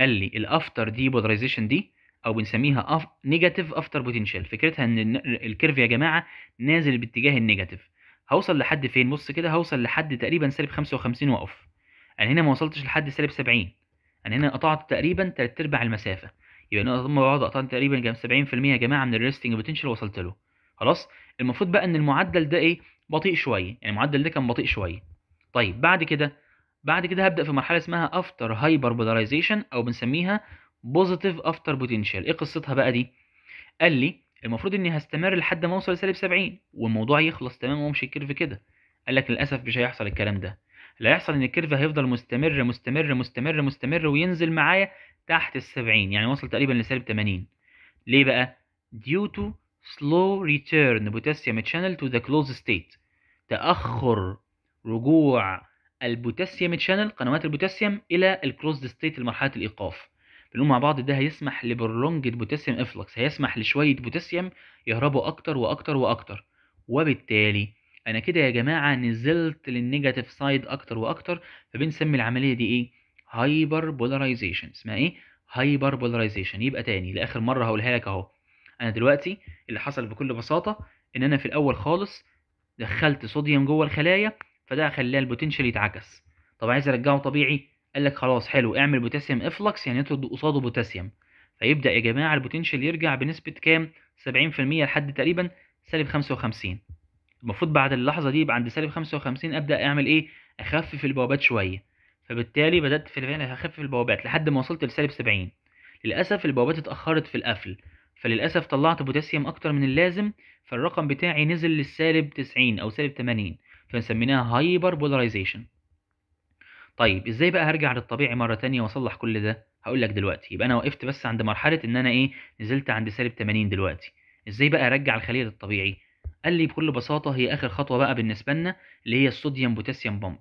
قال لي الافتر ديبولاريزيشن دي او بنسميها نيجاتيف افتر بوتنشال فكرتها ان الكيرف يا جماعه نازل باتجاه النيجاتيف هوصل لحد فين بص كده هوصل لحد تقريبا سالب 55 واقف انا هنا ما وصلتش لحد سالب 70 يعني انا هنا قطعت تقريبا تلات ارباع المسافه يبقى انا لما بقعد قطعت تقريبا في 70% يا جماعه من الريستنج بوتنشال وصلت له خلاص المفروض بقى ان المعدل ده ايه بطيء شويه يعني المعدل ده كان بطيء شويه طيب بعد كده بعد كده هبدا في مرحله اسمها افتر هايبر بولاريزيشن او بنسميها بوزيتيف افتر بوتنشال ايه قصتها بقى دي قال لي المفروض اني هستمر لحد ما اوصل لسالب 70 والموضوع يخلص تمام وامشي الكيرف كده قال لك للاسف مش هيحصل الكلام ده اللي هيحصل ان الكيرف هيفضل مستمر مستمر مستمر مستمر وينزل معايا تحت ال 70 يعني وصل تقريبا لسالب 80 ليه بقى due to slow return potassium channel to the closed state تاخر رجوع البوتاسيوم channel قنوات البوتاسيوم الى الكلوزد ستيت لمرحله الايقاف بنقول مع بعض ده هيسمح لبرولونجد بوتاسيوم افلكس هيسمح لشويه بوتاسيوم يهربوا اكتر واكتر واكتر وبالتالي انا كده يا جماعه نزلت للنيجاتيف سايد اكتر واكتر فبنسمي العمليه دي ايه هايبر بولاريزيشن اسمها ايه هايبر بولاريزيشن يبقى تاني لاخر مره هقولها لك اهو انا دلوقتي اللي حصل بكل بساطه ان انا في الاول خالص دخلت صوديوم جوه الخلايا فده خلاه البوتنشال يتعكس طب عايز ارجعه طبيعي قال لك خلاص حلو اعمل بوتاسيوم افلكس يعني اطرد قصاده بوتاسيوم فيبدا يا جماعه البوتنشال يرجع بنسبه كام 70% لحد تقريبا سالب 55 المفروض بعد اللحظه دي يبقى عند سالب 55 ابدا اعمل ايه اخفف البوابات شويه فبالتالي بدات في الفعل اخفف البوابات لحد ما وصلت لسالب 70 للاسف البوابات اتاخرت في القفل فللاسف طلعت بوتاسيوم اكتر من اللازم فالرقم بتاعي نزل للسالب 90 او سالب 80 فنسميناها هايبر بولاريزيشن طيب ازاي بقى هرجع للطبيعي مره تانية واصلح كل ده هقول لك دلوقتي يبقى انا وقفت بس عند مرحله ان انا ايه نزلت عند سالب 80 دلوقتي ازاي بقى ارجع الخليه للطبيعي قال لي بكل بساطه هي اخر خطوه بقى بالنسبه لنا اللي هي الصوديوم بوتاسيوم بامب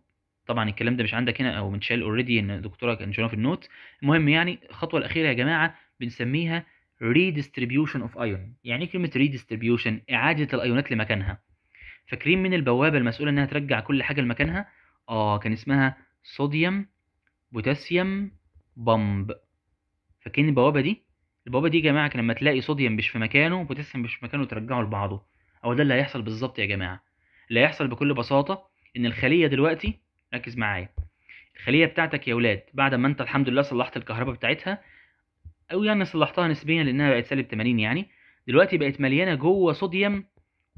طبعا الكلام ده مش عندك هنا او متشال اوريدي ان الدكتوره كان شايفه في النوت المهم يعني الخطوه الاخيره يا جماعه بنسميها ريديستريبيوشن اوف ايون يعني ايه كلمه ريديستريبيوشن اعاده الايونات لمكانها فاكرين من البوابه المسؤوله انها ترجع كل حاجه لمكانها اه كان اسمها صوديوم بوتاسيوم بامب فاكرين البوابه دي البوابه دي يا جماعه لما تلاقي صوديوم مش في مكانه وبوتاسيوم مش في مكانه ترجعه لبعضه هو ده اللي هيحصل بالظبط يا جماعه اللي هيحصل بكل بساطه ان الخليه دلوقتي ركز معايا الخليه بتاعتك يا ولاد بعد ما انت الحمد لله صلحت الكهرباء بتاعتها او يعني صلحتها نسبيا لانها بقت سالب 80 يعني دلوقتي بقت مليانه جوه صوديوم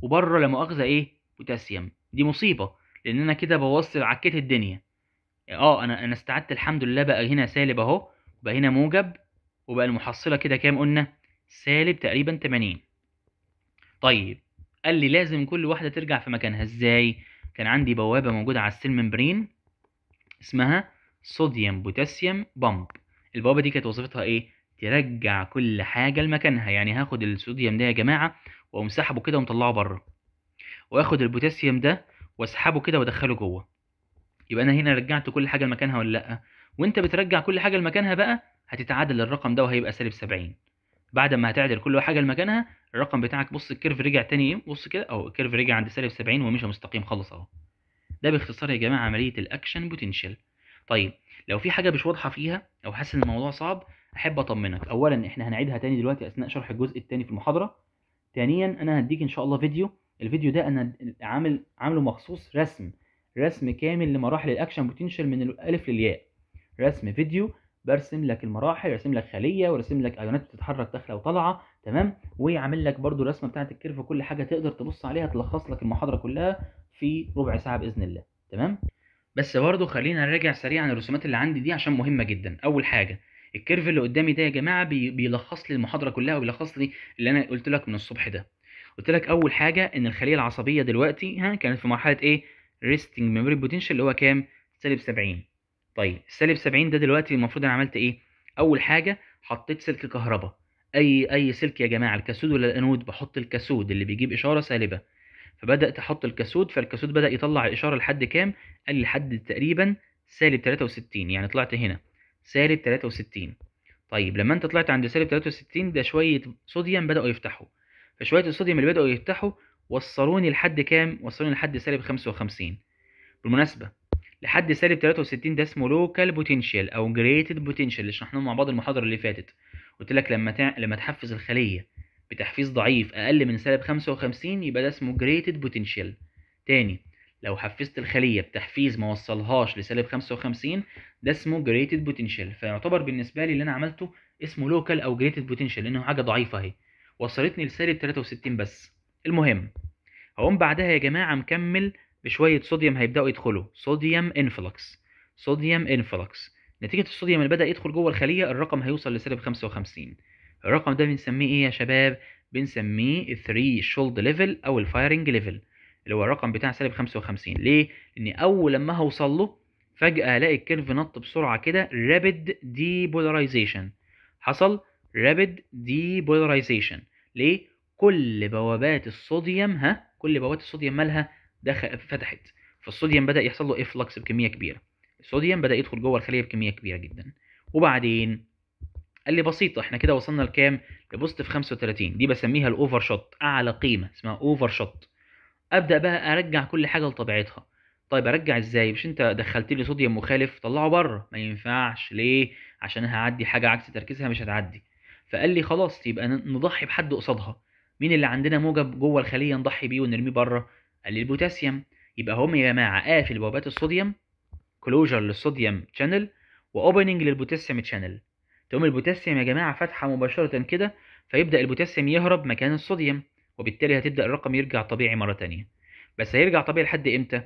وبره لا مؤاخذه ايه بوتاسيوم دي مصيبه لان انا كده بوصل عكيت الدنيا اه انا انا استعدت الحمد لله بقى هنا سالب اهو بقى هنا موجب وبقى المحصله كده كام قلنا سالب تقريبا 80 طيب قال لي لازم كل واحده ترجع في مكانها ازاي كان عندي بوابه موجوده على السيل ممبرين اسمها صوديوم بوتاسيوم بامب البوابه دي كانت وظيفتها ايه ترجع كل حاجه لمكانها يعني هاخد الصوديوم ده يا جماعه واقوم سحبه كده ومطلعه بره واخد البوتاسيوم ده واسحبه كده وادخله جوه يبقى انا هنا رجعت كل حاجه لمكانها ولا لا وانت بترجع كل حاجه لمكانها بقى هتتعادل الرقم ده وهيبقى سالب 70 بعد ما هتعدل كل حاجه لمكانها الرقم بتاعك بص الكيرف رجع تاني ايه بص كده اهو الكيرف رجع عند سالب 70 ومشى مستقيم خالص اهو ده باختصار يا جماعه عمليه الاكشن بوتنشال طيب لو في حاجه مش واضحه فيها او حاسس ان الموضوع صعب احب اطمنك اولا احنا هنعيدها تاني دلوقتي اثناء شرح الجزء الثاني في المحاضره ثانيا انا هديك ان شاء الله فيديو الفيديو ده انا عامل عامله مخصوص رسم رسم كامل لمراحل الاكشن بوتنشال من الالف للياء رسم فيديو برسم لك المراحل رسم لك خليه ورسم لك ايونات بتتحرك داخله وطالعه تمام ويعمل لك برضو الرسمه بتاعه الكيرف كل حاجه تقدر تبص عليها تلخص لك المحاضره كلها في ربع ساعه باذن الله تمام بس برضو خلينا نراجع سريعا الرسومات اللي عندي دي عشان مهمه جدا اول حاجه الكيرف اللي قدامي ده يا جماعه بيلخص لي المحاضره كلها وبيلخص لي اللي انا قلت لك من الصبح ده قلت لك اول حاجه ان الخليه العصبيه دلوقتي ها كانت في مرحله ايه ريستنج ميموري بوتنشال اللي هو كام سالب 70 طيب السالب 70 ده دلوقتي المفروض انا عملت ايه اول حاجه حطيت سلك كهرباء اي اي سلك يا جماعه الكاسود ولا الانود بحط الكاسود اللي بيجيب اشاره سالبه فبدات احط الكاسود فالكاسود بدا يطلع الاشاره لحد كام قال لي لحد تقريبا سالب 63 يعني طلعت هنا سالب 63 طيب لما انت طلعت عند سالب 63 ده شويه صوديوم بداوا يفتحوا فشويه الصوديوم اللي بداوا يفتحوا وصلوني لحد كام وصلوني لحد سالب 55 بالمناسبه لحد سالب 63 ده اسمه لوكال بوتنشال او جريتد بوتنشال اللي شرحناه مع بعض المحاضره اللي فاتت قلت لك لما تع... لما تحفز الخليه بتحفيز ضعيف اقل من سالب 55 يبقى ده اسمه جريتد بوتنشال تاني لو حفزت الخليه بتحفيز ما وصلهاش لسالب 55 ده اسمه جريتد بوتنشال فيعتبر بالنسبه لي اللي انا عملته اسمه لوكال او جريتد بوتنشال لانه حاجه ضعيفه اهي وصلتني لسالب 63 بس المهم هقوم بعدها يا جماعه مكمل بشويه صوديوم هيبداوا يدخلوا صوديوم انفلكس صوديوم انفلكس نتيجة الصوديوم اللي بدأ يدخل جوه الخلية الرقم هيوصل لسالب 55 الرقم ده بنسميه ايه يا شباب؟ بنسميه 3 شولد ليفل او الفايرنج ليفل اللي هو الرقم بتاع سالب 55 ليه؟ لأن أول لما هوصل له فجأة ألاقي الكيرف نط بسرعة كده رابيد ديبولاريزيشن حصل رابيد ديبولاريزيشن ليه؟ كل بوابات الصوديوم ها كل بوابات الصوديوم مالها دخل فتحت فالصوديوم بدأ يحصل له افلكس بكمية كبيرة الصوديوم بدا يدخل جوه الخليه بكميه كبيره جدا وبعدين قال لي بسيطه احنا كده وصلنا لكام لبوزيتيف 35 دي بسميها الاوفر شوت اعلى قيمه اسمها اوفر شوت ابدا بقى ارجع كل حاجه لطبيعتها طيب ارجع ازاي مش انت دخلت لي صوديوم مخالف طلعه بره ما ينفعش ليه عشان هعدي حاجه عكس تركيزها مش هتعدي فقال لي خلاص يبقى نضحي بحد قصادها مين اللي عندنا موجب جوه الخليه نضحي بيه ونرميه بره قال لي البوتاسيوم يبقى هم يا جماعه قافل بوابات الصوديوم كلوجر للصوديوم شانل واوبننج للبوتاسيوم شانل تقوم البوتاسيوم يا جماعه فاتحه مباشره كده فيبدا البوتاسيوم يهرب مكان الصوديوم وبالتالي هتبدا الرقم يرجع طبيعي مره ثانيه بس هيرجع طبيعي لحد امتى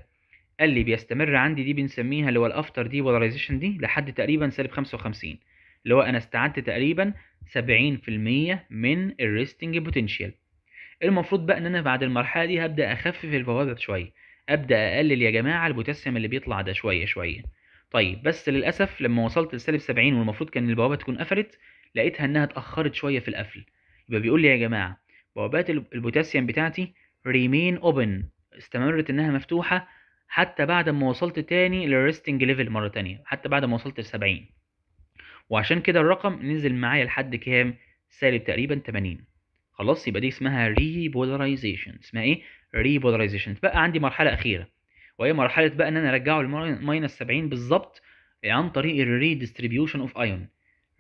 قال لي بيستمر عندي دي بنسميها اللي هو الافتر دي بولاريزيشن دي لحد تقريبا سالب 55 اللي هو انا استعدت تقريبا 70% من الريستنج بوتنشال المفروض بقى ان انا بعد المرحله دي هبدا اخفف البوابه شويه ابدا اقلل يا جماعه البوتاسيوم اللي بيطلع ده شويه شويه طيب بس للاسف لما وصلت لسالب 70 والمفروض كان البوابه تكون قفلت لقيتها انها اتاخرت شويه في القفل يبقى بيقول لي يا جماعه بوابات البوتاسيوم بتاعتي ريمين اوبن استمرت انها مفتوحه حتى بعد ما وصلت تاني للريستنج ليفل مره تانية حتى بعد ما وصلت ل 70 وعشان كده الرقم نزل معايا لحد كام سالب تقريبا 80 خلاص يبقى دي اسمها ريبولاريزيشن اسمها ايه ريبولاريزيشن بقى عندي مرحله اخيره وهي مرحله بقى ان انا ارجعه لماينس 70 بالظبط عن طريق الريديستريبيوشن اوف ايون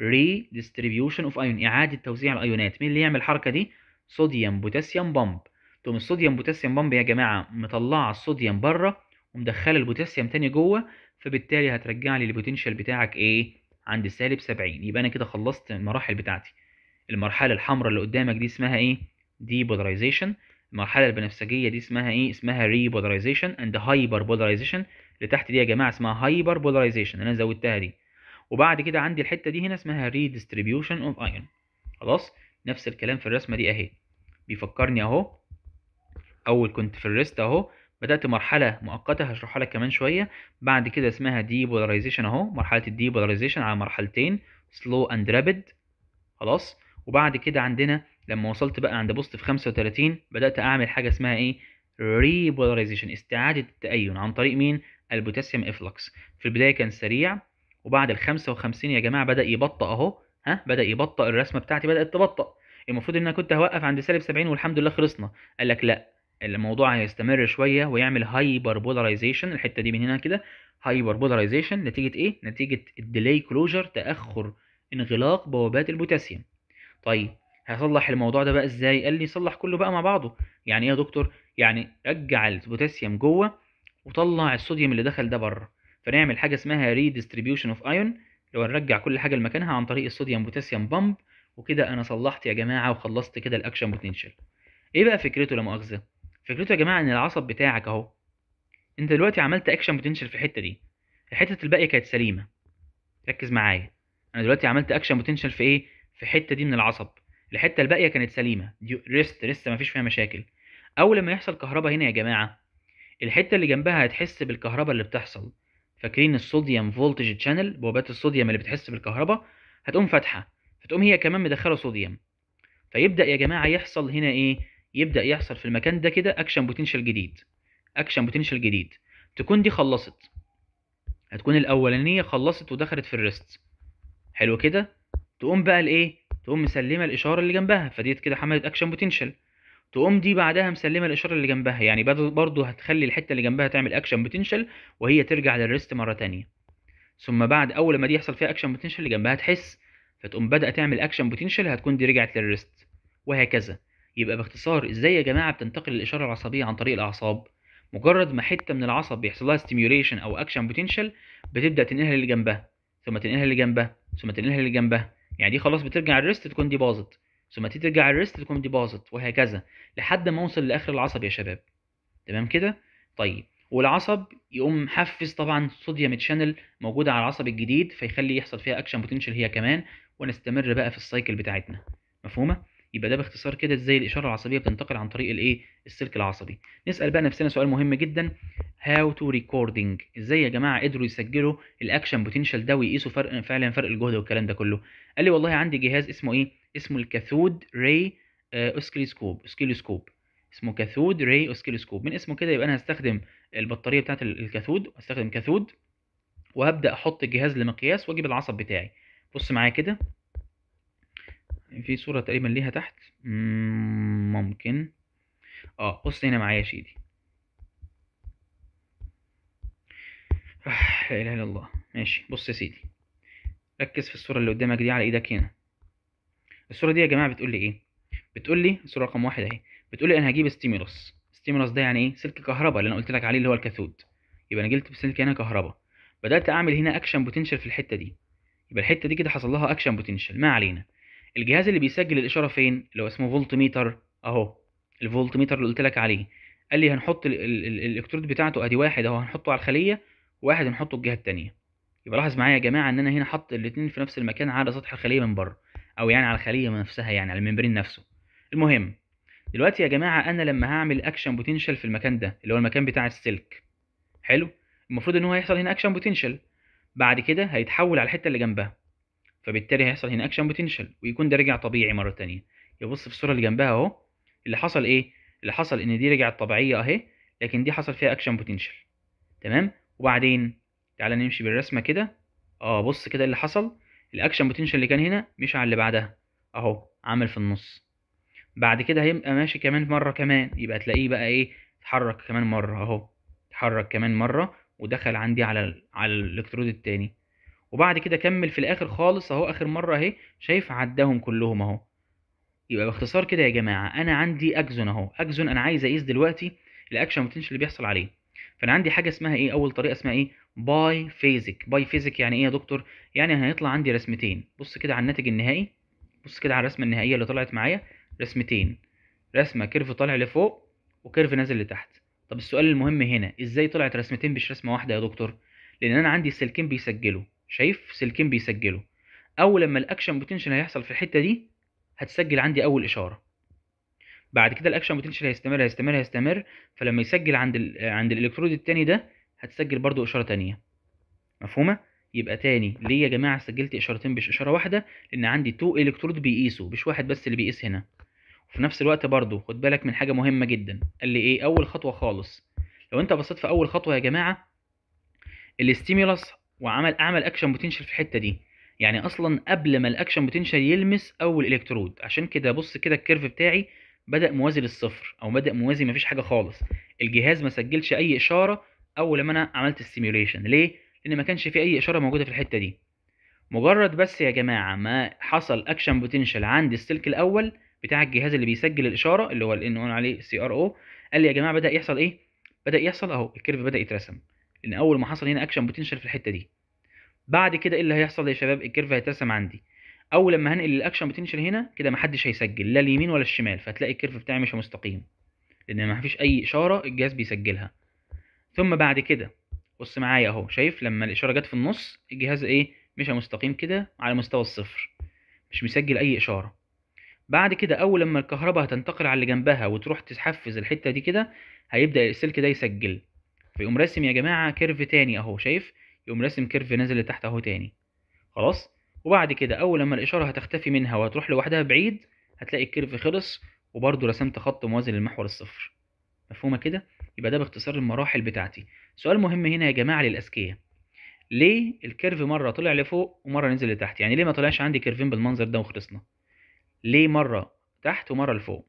ريديستريبيوشن اوف ايون اعاده توزيع الايونات مين اللي يعمل الحركه دي صوديوم بوتاسيوم بامب تقوم الصوديوم بوتاسيوم بامب يا جماعه مطلعه الصوديوم بره ومدخله البوتاسيوم تاني جوه فبالتالي هترجع لي البوتنشال بتاعك ايه عند سالب 70 يبقى انا كده خلصت المراحل بتاعتي المرحله الحمراء اللي قدامك دي اسمها ايه ديبولاريزيشن المرحله البنفسجيه دي اسمها ايه اسمها ري بولاريزيشن اند هايبر بولاريزيشن اللي تحت دي يا جماعه اسمها هايبر بولاريزيشن انا زودتها دي وبعد كده عندي الحته دي هنا اسمها ري ديستريبيوشن اوف ايون خلاص نفس الكلام في الرسمه دي اهي بيفكرني اهو اول كنت في الريست اهو بدات مرحله مؤقته هشرحها لك كمان شويه بعد كده اسمها دي بولاريزيشن اهو مرحله الدي بولاريزيشن على مرحلتين سلو اند رابيد خلاص وبعد كده عندنا لما وصلت بقى عند بوست في 35 بدات اعمل حاجه اسمها ايه ريبولاريزيشن استعاده التأين عن طريق مين البوتاسيوم افلكس في البدايه كان سريع وبعد ال 55 يا جماعه بدا يبطأ اهو ها بدا يبطأ الرسمه بتاعتي بدات تبطأ المفروض ان انا كنت هوقف عند سالب 70 والحمد لله خلصنا قال لك لا الموضوع هيستمر شويه ويعمل هايبر بولاريزيشن الحته دي من هنا كده هايبر بولاريزيشن نتيجه ايه نتيجه الديلي كلوجر تاخر انغلاق بوابات البوتاسيوم طيب هصلح الموضوع ده بقى ازاي قال لي صلح كله بقى مع بعضه يعني ايه يا دكتور يعني رجع البوتاسيوم جوه وطلع الصوديوم اللي دخل ده بره فنعمل حاجه اسمها ريديستريبيوشن اوف ايون اللي هو نرجع كل حاجه لمكانها عن طريق الصوديوم بوتاسيوم بامب وكده انا صلحت يا جماعه وخلصت كده الاكشن بوتنشال ايه بقى فكرته لا مؤاخذه فكرته يا جماعه ان العصب بتاعك اهو انت دلوقتي عملت اكشن بوتنشال في الحته دي الحته الباقيه كانت سليمه ركز معايا انا دلوقتي عملت اكشن بوتنشال في ايه في الحته دي من العصب الحته الباقيه كانت سليمه دي ريست لسه مفيش فيها مشاكل اول لما يحصل كهرباء هنا يا جماعه الحته اللي جنبها هتحس بالكهرباء اللي بتحصل فاكرين الصوديوم فولتج تشانل بوابات الصوديوم اللي بتحس بالكهرباء هتقوم فاتحه فتقوم هي كمان مدخله صوديوم فيبدا يا جماعه يحصل هنا ايه يبدا يحصل في المكان ده كده اكشن بوتنشال جديد اكشن بوتنشال جديد تكون دي خلصت هتكون الاولانيه خلصت ودخلت في الريست حلو كده تقوم بقى الايه تقوم مسلمه الاشاره اللي جنبها فديت كده حملت اكشن بوتنشال تقوم دي بعدها مسلمه الاشاره اللي جنبها يعني برضه هتخلي الحته اللي جنبها تعمل اكشن بوتنشال وهي ترجع للريست مره تانية ثم بعد اول ما دي يحصل فيها اكشن بوتنشال اللي جنبها تحس فتقوم بدأ تعمل اكشن بوتنشال هتكون دي رجعت للريست وهكذا يبقى باختصار ازاي يا جماعه بتنتقل الاشاره العصبيه عن طريق الاعصاب مجرد ما حته من العصب بيحصل لها ستيميوليشن او اكشن بوتنشال بتبدا تنقلها اللي جنبها ثم تنقلها اللي جنبها ثم تنقلها اللي جنبها يعني دي خلاص بترجع الريست تكون دي باظت ثم ترجع الريست تكون دي باظت وهكذا لحد ما اوصل لاخر العصب يا شباب تمام كده طيب والعصب يقوم محفز طبعا صوديوم تشانل موجوده على العصب الجديد فيخلي يحصل فيها اكشن بوتنشال هي كمان ونستمر بقى في السايكل بتاعتنا مفهومه يبقى ده باختصار كده ازاي الاشاره العصبيه بتنتقل عن طريق الايه السلك العصبي نسال بقى نفسنا سؤال مهم جدا هاو تو ريكوردنج ازاي يا جماعه قدروا يسجلوا الاكشن بوتنشال ده ويقيسوا فرق فعلا فرق الجهد والكلام ده كله قال لي والله عندي جهاز اسمه ايه اسمه الكاثود راي اوسكيلوسكوب اوسكيلوسكوب اسمه كاثود راي اوسكيلوسكوب من اسمه كده يبقى انا هستخدم البطاريه بتاعه الكاثود هستخدم كاثود وهبدا احط الجهاز لمقياس واجيب العصب بتاعي بص معايا كده في صورة تقريبا ليها تحت ممكن اه بص هنا معايا شيدي آه، لا اله الا الله ماشي بص يا سيدي ركز في الصورة اللي قدامك دي على ايدك هنا الصورة دي يا جماعة بتقول لي ايه بتقول لي الصورة رقم واحد اهي بتقول لي انا هجيب ستيمولوس ستيمولوس ده يعني ايه سلك كهرباء اللي انا قلت لك عليه اللي هو الكاثود يبقى انا جبت بسلك هنا كهرباء بدأت اعمل هنا اكشن بوتنشال في الحتة دي يبقى الحتة دي كده حصل لها اكشن بوتنشال ما علينا الجهاز اللي بيسجل الاشاره فين اللي هو اسمه فولت ميتر اهو الفولت ميتر اللي قلت لك عليه قال لي هنحط الالكترود بتاعته ادي واحد اهو هنحطه على الخليه واحد هنحطه الجهه التانية يبقى لاحظ معايا يا جماعه ان انا هنا حاطط الاتنين في نفس المكان على سطح الخليه من بره او يعني على الخليه نفسها يعني على الممبرين نفسه المهم دلوقتي يا جماعه انا لما هعمل اكشن بوتنشال في المكان ده اللي هو المكان بتاع السلك حلو المفروض ان هو هيحصل هنا اكشن بوتنشال بعد كده هيتحول على الحته اللي جنبها فبالتالي هيحصل هنا اكشن بوتنشال ويكون ده رجع طبيعي مره ثانيه يبص في الصوره اللي جنبها اهو اللي حصل ايه اللي حصل ان دي رجعت طبيعيه اهي لكن دي حصل فيها اكشن بوتنشال تمام وبعدين تعالى نمشي بالرسمه كده اه بص كده اللي حصل الاكشن بوتنشال اللي كان هنا مشي على اللي بعدها اهو عامل في النص بعد كده هيبقى ماشي كمان مره كمان يبقى تلاقيه بقى ايه اتحرك كمان مره اهو اتحرك كمان مره ودخل عندي على على الالكترود التاني وبعد كده كمل في الاخر خالص اهو اخر مره اهي شايف عداهم كلهم اهو يبقى باختصار كده يا جماعه انا عندي اكزون اهو اكزون انا عايز اقيس دلوقتي الاكشن بوتنشال اللي بيحصل عليه فانا عندي حاجه اسمها ايه اول طريقه اسمها ايه باي فيزيك باي فيزيك يعني ايه يا دكتور يعني هيطلع عندي رسمتين بص كده على الناتج النهائي بص كده على الرسمه النهائيه اللي طلعت معايا رسمتين رسمه كيرف طالع لفوق وكيرف نازل لتحت طب السؤال المهم هنا ازاي طلعت رسمتين مش رسمه واحده يا دكتور لان انا عندي السلكين بيسجلوا شايف سلكين بيسجلوا اول لما الاكشن بوتنشال هيحصل في الحته دي هتسجل عندي اول اشاره بعد كده الاكشن بوتنشال هيستمر هيستمر هيستمر فلما يسجل عند ال عند الالكترود التاني ده هتسجل برضو اشاره تانية مفهومه يبقى تاني ليه يا جماعه سجلت اشارتين مش اشاره واحده لان عندي تو الكترود بيقيسوا مش واحد بس اللي بيقيس هنا وفي نفس الوقت برضو خد بالك من حاجه مهمه جدا قال لي ايه اول خطوه خالص لو انت بصيت في اول خطوه يا جماعه الاستيمولس وعمل اعمل اكشن بوتنشال في الحته دي يعني اصلا قبل ما الاكشن بوتنشال يلمس اول الكترود عشان كده بص كده الكيرف بتاعي بدا موازي للصفر او بدا موازي مفيش حاجه خالص الجهاز ما سجلش اي اشاره اول ما انا عملت السيميوليشن ليه لان ما كانش في اي اشاره موجوده في الحته دي مجرد بس يا جماعه ما حصل اكشن بوتنشال عند السلك الاول بتاع الجهاز اللي بيسجل الاشاره اللي هو اللي ان عليه سي ار او قال لي يا جماعه بدا يحصل ايه بدا يحصل اهو الكيرف بدا يترسم ان اول ما حصل هنا اكشن بوتنشال في الحته دي بعد كده ايه اللي هيحصل يا شباب الكيرف هيترسم عندي اول لما هنقل الاكشن بوتنشال هنا كده محدش هيسجل لا اليمين ولا الشمال فهتلاقي الكيرف بتاعي مش مستقيم لان ما فيش اي اشاره الجهاز بيسجلها ثم بعد كده بص معايا اهو شايف لما الاشاره جت في النص الجهاز ايه مش مستقيم كده على مستوى الصفر مش مسجل اي اشاره بعد كده اول لما الكهرباء هتنتقل على اللي جنبها وتروح تحفز الحته دي كده هيبدا السلك ده يسجل فيقوم راسم يا جماعه كيرف تاني اهو شايف يقوم راسم كيرف نازل لتحت اهو تاني خلاص وبعد كده اول لما الاشاره هتختفي منها وهتروح لوحدها بعيد هتلاقي الكيرف خلص وبرده رسمت خط موازي للمحور الصفر مفهومه كده يبقى ده باختصار المراحل بتاعتي سؤال مهم هنا يا جماعه للاذكياء ليه الكيرف مره طلع لفوق ومره نزل لتحت يعني ليه ما طلعش عندي كيرفين بالمنظر ده وخلصنا ليه مره تحت ومره لفوق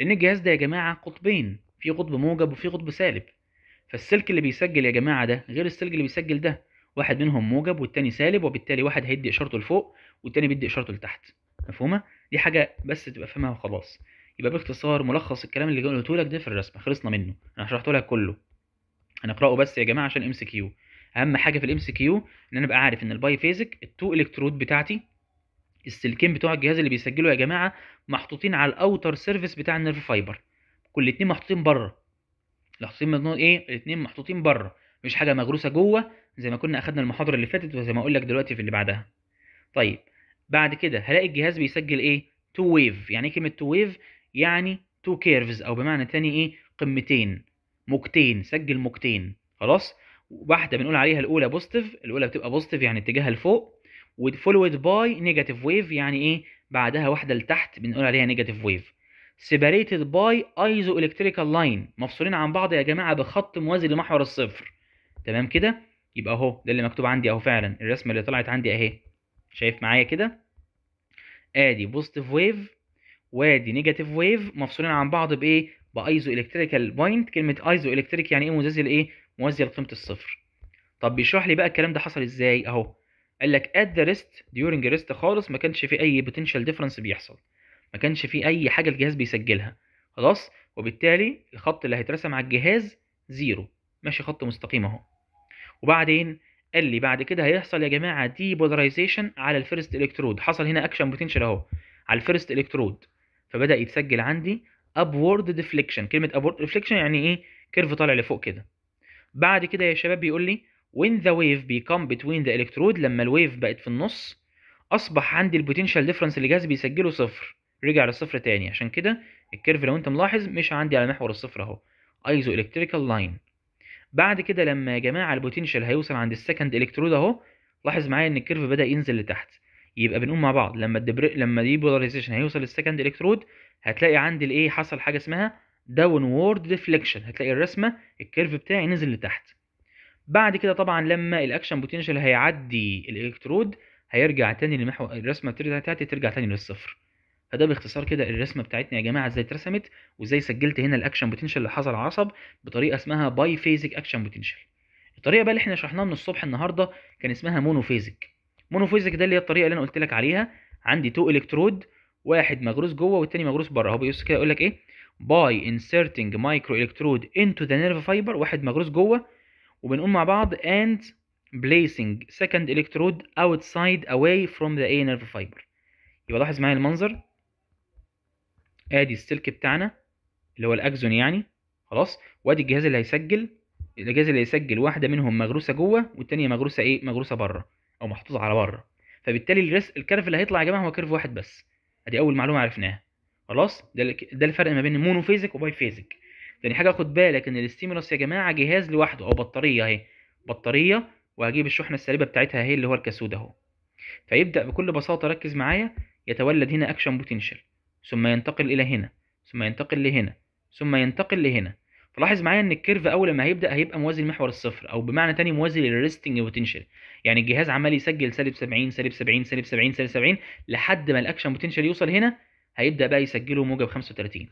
لان الجهاز ده يا جماعه قطبين في قطب موجب وفي قطب سالب فالسلك اللي بيسجل يا جماعه ده غير السلك اللي بيسجل ده واحد منهم موجب والتاني سالب وبالتالي واحد هيدي اشارته لفوق والتاني بيدي اشارته لتحت مفهومه دي حاجه بس تبقى فاهمها وخلاص يبقى باختصار ملخص الكلام اللي قلته لك ده في الرسمه خلصنا منه انا شرحته لك كله هنقراه بس يا جماعه عشان ام سي كيو اهم حاجه في الام سي كيو ان انا ابقى عارف ان الباي فيزك التو الكترود بتاعتي السلكين بتوع الجهاز اللي بيسجلوا يا جماعه محطوطين على الاوتر سيرفيس بتاع النيرف فايبر كل اتنين محطوطين بره لاحظين مضمون ايه الاثنين محطوطين بره مش حاجه مغروسه جوه زي ما كنا اخدنا المحاضره اللي فاتت وزي ما اقول لك دلوقتي في اللي بعدها طيب بعد كده هلاقي الجهاز بيسجل ايه تو ويف يعني ايه كلمه تو ويف يعني تو كيرفز او بمعنى تاني ايه قمتين موجتين سجل موجتين خلاص واحده بنقول عليها الاولى بوزيتيف الاولى بتبقى بوزيتيف يعني اتجاهها لفوق وفولويد باي نيجاتيف ويف يعني ايه بعدها واحده لتحت بنقول عليها نيجاتيف ويف separated by ايزو الكتريكال لاين مفصولين عن بعض يا جماعه بخط موازي لمحور الصفر تمام كده يبقى اهو ده اللي مكتوب عندي اهو فعلا الرسمه اللي طلعت عندي اهي شايف معايا كده ادي بوزيتيف ويف وادي نيجاتيف ويف مفصولين عن بعض بايه بايزو الكتريكال بوينت كلمه ايزو الكتريك يعني ايه موازي لايه موازي لقيمه الصفر طب بيشرح لي بقى الكلام ده حصل ازاي اهو قال لك ات ذا ريست ديورنج ريست خالص ما كانش في اي بوتنشال ديفرنس بيحصل ما كانش فيه اي حاجه الجهاز بيسجلها خلاص وبالتالي الخط اللي هيترسم على الجهاز زيرو ماشي خط مستقيم اهو وبعدين قال لي بعد كده هيحصل يا جماعه ديبولاريزيشن على الفيرست الكترود حصل هنا اكشن بوتنشال اهو على الفيرست الكترود فبدا يتسجل عندي ابورد ديفليكشن كلمه ابورد ديفليكشن يعني ايه كيرف طالع لفوق كده بعد كده يا شباب بيقول لي when the wave become between the الكترود لما الويف بقت في النص اصبح عندي البوتنشال ديفرنس اللي الجهاز بيسجله صفر رجع للصفر تاني عشان كده الكيرف لو انت ملاحظ مش عندي على محور الصفر اهو ايزو الكتريكال لاين بعد كده لما يا جماعه البوتنشال هيوصل عند السكند الكترود اهو لاحظ معايا ان الكيرف بدا ينزل لتحت يبقى بنقوم مع بعض لما الدبر... لما دي بولاريزيشن هيوصل للسكند الكترود هتلاقي عندي الايه حصل حاجه اسمها داون وورد ديفليكشن هتلاقي الرسمه الكيرف بتاعي نزل لتحت بعد كده طبعا لما الاكشن بوتنشال هيعدي الالكترود هيرجع تاني لمحور الرسمه بتاعتي ترجع تاني للصفر فده باختصار كده الرسمه بتاعتنا يا جماعه ازاي اترسمت وازاي سجلت هنا الاكشن بوتنشال اللي حصل على العصب بطريقه اسمها باي فيزيك اكشن بوتنشال الطريقه بقى اللي احنا شرحناها من الصبح النهارده كان اسمها مونو مونو فيزيك ده اللي هي الطريقه اللي انا قلت لك عليها عندي تو الكترود واحد مغروس جوه والتاني مغروس بره هو بيبص كده يقول لك ايه باي انسرتنج مايكرو الكترود انتو ذا نيرف فايبر واحد مغروس جوه وبنقوم مع بعض اند بليسنج سكند الكترود اوتسايد اواي فروم ذا اي نيرف فايبر يبقى لاحظ معايا المنظر ادي السلك بتاعنا اللي هو الاكزون يعني خلاص وادي الجهاز اللي هيسجل الجهاز اللي هيسجل واحده منهم مغروسه جوه والتانيه مغروسه ايه مغروسه بره او محطوطه على بره فبالتالي الرس الكرف اللي هيطلع يا جماعه هو كيرف واحد بس ادي اول معلومه عرفناها خلاص ده ده الفرق ما بين مونوفيزك وبايفيزك تاني حاجه خد بالك ان الاستيمولس يا جماعه جهاز لوحده او بطاريه اهي بطاريه وهجيب الشحنه السالبه بتاعتها اهي اللي هو الكاسود اهو فيبدا بكل بساطه ركز معايا يتولد هنا اكشن بوتنشال ثم ينتقل الى هنا ثم ينتقل لهنا ثم ينتقل لهنا فلاحظ معايا ان الكيرف اول ما هيبدا هيبقى موازي لمحور الصفر او بمعنى تاني موازي للريستنج بوتنشال يعني الجهاز عمال يسجل سالب 70 سالب 70 سالب 70 سالب 70 لحد ما الاكشن بوتنشال يوصل هنا هيبدا بقى يسجله موجب 35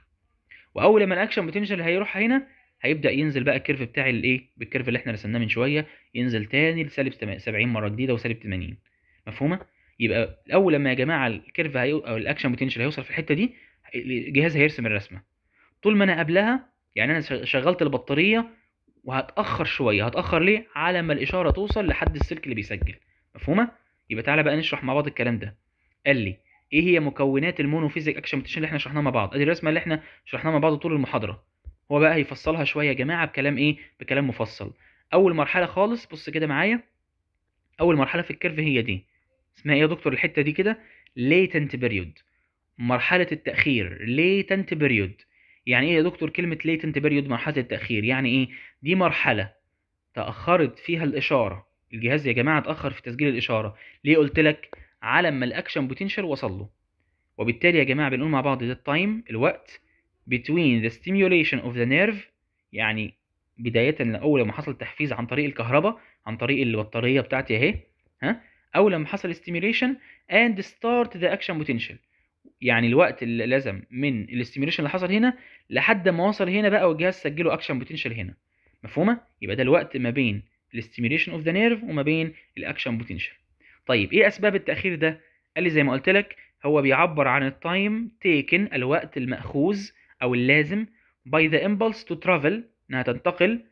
واول ما الاكشن بوتنشال هيروح هنا هيبدا ينزل بقى الكيرف بتاعي الايه بالكيرف اللي احنا رسمناه من شويه ينزل تاني لسالب 70 مره جديده وسالب 80 مفهومه يبقى اول لما يا جماعه الكيرف هيو... او الاكشن بوتنشال هيوصل في الحته دي الجهاز هيرسم الرسمه طول ما انا قبلها يعني انا شغلت البطاريه وهتاخر شويه هتاخر ليه على ما الاشاره توصل لحد السلك اللي بيسجل مفهومه يبقى تعالى بقى نشرح مع بعض الكلام ده قال لي ايه هي مكونات المونوفيزيك اكشن بوتنشال اللي احنا شرحناها مع بعض ادي الرسمه اللي احنا شرحناها مع بعض طول المحاضره هو بقى هيفصلها شويه يا جماعه بكلام ايه بكلام مفصل اول مرحله خالص بص كده معايا اول مرحله في الكيرف هي دي اسمها ايه يا دكتور الحته دي كده ليتنت بيريود مرحله التاخير ليتنت بيريود يعني ايه يا دكتور كلمه ليتنت بيريود مرحله التاخير يعني ايه دي مرحله تاخرت فيها الاشاره الجهاز يا جماعه اتاخر في تسجيل الاشاره ليه قلت لك على ما الاكشن بوتنشال وصل له وبالتالي يا جماعه بنقول مع بعض ده التايم الوقت between the stimulation of the nerve يعني بداية لأول ما حصل تحفيز عن طريق الكهرباء عن طريق البطارية بتاعتي أهي ها او لما حصل stimulation and start the action potential يعني الوقت اللي لازم من الاستيميوليشن اللي حصل هنا لحد ما وصل هنا بقى والجهاز سجله اكشن بوتنشال هنا مفهومه يبقى ده الوقت ما بين الاستيميوليشن اوف ذا نيرف وما بين الاكشن بوتنشال طيب ايه اسباب التاخير ده قال لي زي ما قلت لك هو بيعبر عن التايم تيكن الوقت الماخوذ او اللازم باي ذا impulse تو ترافل انها تنتقل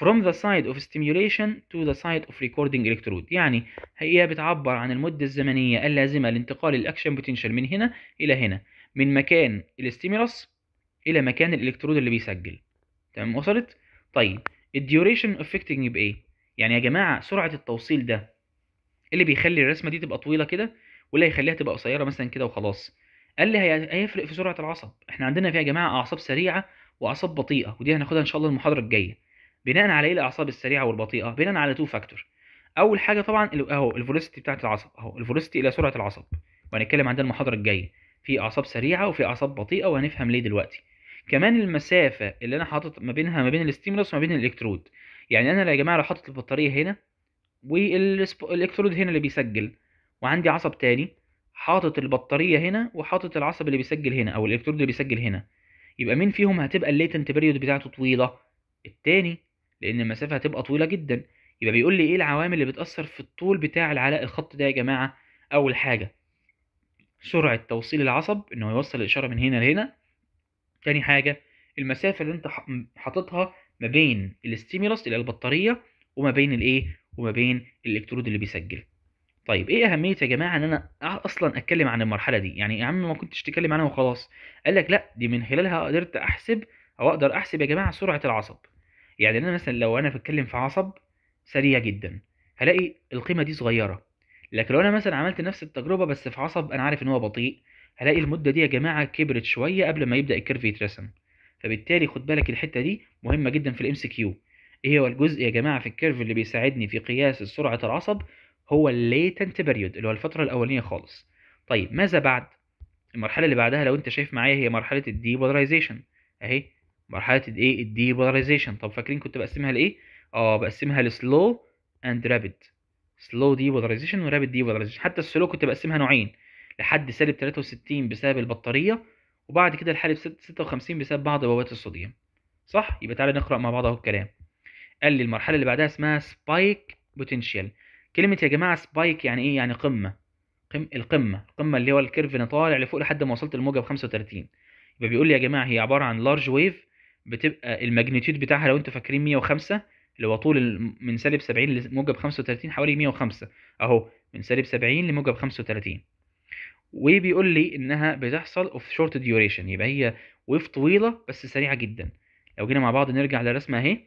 from the side of stimulation to the side of recording electrode يعني هي بتعبر عن المدة الزمنية اللازمة لانتقال الاكشن بوتنشال من هنا الى هنا من مكان الاستيمولس الى مكان الالكترود اللي بيسجل تمام وصلت طيب الديوريشن افكتنج بايه يعني يا جماعة سرعة التوصيل ده اللي بيخلي الرسمة دي تبقى طويلة كده ولا يخليها تبقى قصيرة مثلا كده وخلاص قال لي هيفرق في سرعة العصب احنا عندنا فيها يا جماعة اعصاب سريعة واعصاب بطيئة ودي هناخدها ان شاء الله المحاضرة الجاية بناء على ايه الاعصاب السريعه والبطيئه بناء على تو فاكتور اول حاجه طبعا اهو الفيلوسيتي بتاعت العصب اهو الفيلوسيتي الى سرعه العصب وهنتكلم عن ده المحاضره الجايه في اعصاب سريعه وفي اعصاب بطيئه وهنفهم ليه دلوقتي كمان المسافه اللي انا حاطط ما بينها ما بين الاستيمولس وما بين الالكترود يعني انا يا جماعه لو حاطط البطاريه هنا والالكترود هنا اللي بيسجل وعندي عصب تاني حاطط البطاريه هنا وحاطط العصب اللي بيسجل هنا او الالكترود اللي بيسجل هنا يبقى مين فيهم هتبقى الليتنت بيريود بتاعته طويله التاني لان المسافه هتبقى طويله جدا يبقى بيقول لي ايه العوامل اللي بتاثر في الطول بتاع العلاء الخط ده يا جماعه اول حاجه سرعه توصيل العصب ان هو يوصل الاشاره من هنا لهنا تاني حاجه المسافه اللي انت حاططها ما بين الاستيميولس اللي البطاريه وما بين الايه وما بين الالكترود اللي بيسجل طيب ايه اهميه يا جماعه ان انا اصلا اتكلم عن المرحله دي يعني يا عم ما كنتش تتكلم عنها وخلاص قال لك لا دي من خلالها قدرت احسب او اقدر احسب يا جماعه سرعه العصب يعني انا مثلا لو انا بتكلم في عصب سريع جدا هلاقي القيمه دي صغيره لكن لو انا مثلا عملت نفس التجربه بس في عصب انا عارف ان هو بطيء هلاقي المده دي يا جماعه كبرت شويه قبل ما يبدا الكيرف يترسم فبالتالي خد بالك الحته دي مهمه جدا في الام كيو ايه هو الجزء يا جماعه في الكيرف اللي بيساعدني في قياس سرعه العصب هو الليتنت بيريود اللي هو الفتره الاولانيه خالص طيب ماذا بعد المرحله اللي بعدها لو انت شايف معايا هي مرحله الديبولاريزيشن اهي مرحله الايه الديبولاريزيشن طب فاكرين كنت بقسمها لايه اه بقسمها لسلو اند رابيد سلو ديبولاريزيشن ورابيد ديبولاريزيشن حتى السلو كنت بقسمها نوعين لحد سالب 63 بسبب البطاريه وبعد كده لحالب 56 بسبب بعض بوابات الصوديوم صح يبقى تعالى نقرا مع بعض اهو الكلام قال لي المرحله اللي بعدها اسمها سبايك بوتنشال كلمه يا جماعه سبايك يعني ايه يعني قمه قم القمه القمه اللي هو الكيرف انا طالع لفوق لحد ما وصلت الموجه ب 35 يبقى بيقول لي يا جماعه هي عباره عن لارج ويف بتبقى الماجنتيود بتاعها لو انتوا فاكرين 105 اللي هو طول من سالب 70 لموجب 35 حوالي 105 اهو من سالب 70 لموجب 35 وبيقول لي انها بتحصل اوف شورت ديوريشن يبقى هي ويف طويله بس سريعه جدا لو جينا مع بعض نرجع للرسمه اهي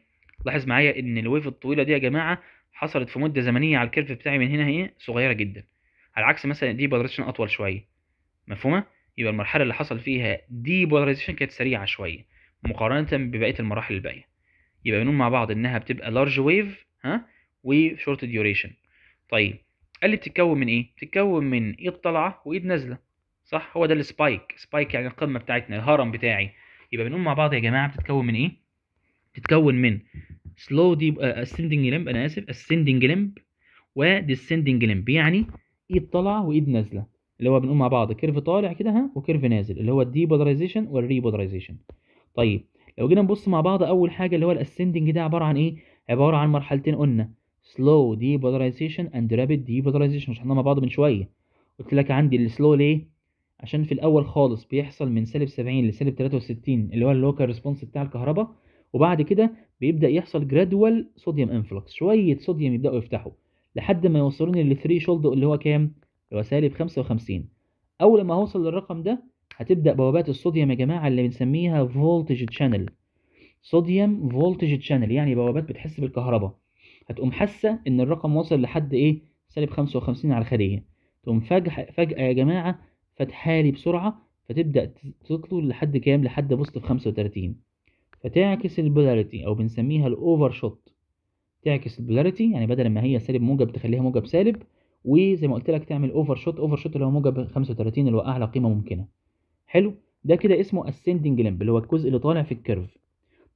لاحظ معايا ان الويف الطويله دي يا جماعه حصلت في مده زمنيه على الكيرف بتاعي من هنا اهي صغيره جدا على عكس مثلا دي بولاريزيشن اطول شويه مفهومه يبقى المرحله اللي حصل فيها دي بولاريزيشن كانت سريعه شويه مقارنه ببقيه المراحل الباقيه يبقى بنقول مع بعض انها بتبقى لارج ويف ها وشورت ديوريشن طيب قال لي بتتكون من ايه بتتكون من ايد طالعه وايد نازله صح هو ده السبايك سبايك يعني القمه بتاعتنا الهرم بتاعي يبقى بنقول مع بعض يا جماعه بتتكون من ايه بتتكون من سلو دي اسندنج لمب انا اسف اسندنج لمب وديسندنج لمب يعني ايد طالعه وايد نازله اللي هو بنقول مع بعض كيرف طالع كده ها وكيرف نازل اللي هو الديبولاريزيشن والريبولاريزيشن طيب لو جينا نبص مع بعض اول حاجه اللي هو الاسندنج ده عباره عن ايه عباره عن مرحلتين قلنا سلو دي بولاريزيشن اند رابيد دي بولاريزيشن شرحناها مع بعض من شويه قلت لك عندي السلو ليه عشان في الاول خالص بيحصل من سالب 70 لسالب 63 اللي هو اللوكال ريسبونس بتاع الكهرباء وبعد كده بيبدا يحصل جرادوال صوديوم انفلوكس شويه صوديوم يبداوا يفتحوا لحد ما يوصلوني للثري شولد اللي هو كام اللي هو سالب 55 اول ما هوصل للرقم ده هتبدأ بوابات الصوديوم يا جماعة اللي بنسميها فولتج تشانل صوديوم فولتج تشانل يعني بوابات بتحس بالكهرباء هتقوم حاسة إن الرقم وصل لحد إيه سالب 55 على الخلية تقوم فجأة فجأة يا جماعة فتحالي بسرعة فتبدأ تطول لحد كام لحد بوست في 35 فتعكس البولاريتي أو بنسميها الأوفر شوت تعكس البولاريتي يعني بدل ما هي سالب موجب تخليها موجب سالب وزي ما قلت لك تعمل اوفر شوت اوفر شوت اللي هو موجب 35 اللي هو اعلى قيمه ممكنه حلو ده كده اسمه ascending limb اللي هو الجزء اللي طالع في الكيرف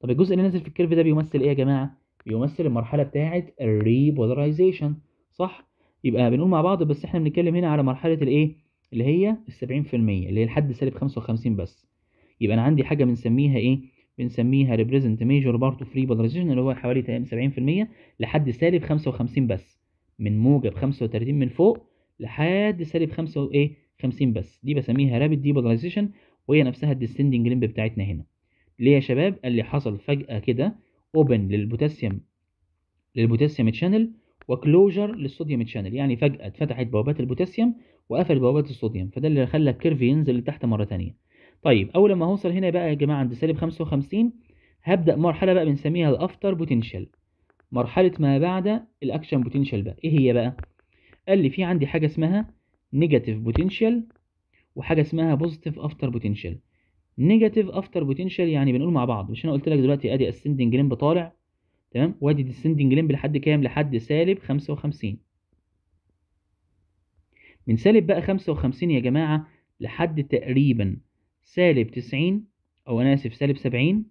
طب الجزء اللي نازل في الكيرف ده بيمثل ايه يا جماعه بيمثل المرحله بتاعه الريبولرايزيشن صح يبقى بنقول مع بعض بس احنا بنتكلم هنا على مرحله الايه اللي هي ال 70% اللي هي لحد سالب 55 بس يبقى انا عندي حاجه بنسميها ايه بنسميها ريبريزنت ميجور بارت اوف ريبولرايزيشن اللي هو حوالي تقريبا 70% لحد سالب 55 بس من موجب 35 من فوق لحد سالب 5 وايه 50 بس دي بسميها رابيد ديبولاريزيشن وهي نفسها الديسندنج ليمب بتاعتنا هنا ليه يا شباب قال لي حصل فجأة كده اوبن للبوتاسيوم للبوتاسيوم تشانل وكلوجر للصوديوم تشانل يعني فجأة اتفتحت بوابات البوتاسيوم وقفلت بوابات الصوديوم فده اللي خلى الكيرف ينزل لتحت مرة تانية طيب اول ما هوصل هنا بقى يا جماعة عند سالب 55 هبدأ مرحلة بقى بنسميها الافتر بوتنشال مرحلة ما بعد الاكشن بوتنشال بقى ايه هي بقى قال لي في عندي حاجة اسمها نيجاتيف بوتنشال وحاجه اسمها بوزيتيف افتر بوتنشال نيجاتيف افتر بوتنشال يعني بنقول مع بعض مش انا قلت لك دلوقتي ادي اسندنج لمب طالع تمام وادي ديسندنج لمب لحد كام لحد سالب 55 من سالب بقى 55 يا جماعه لحد تقريبا سالب 90 او انا اسف سالب 70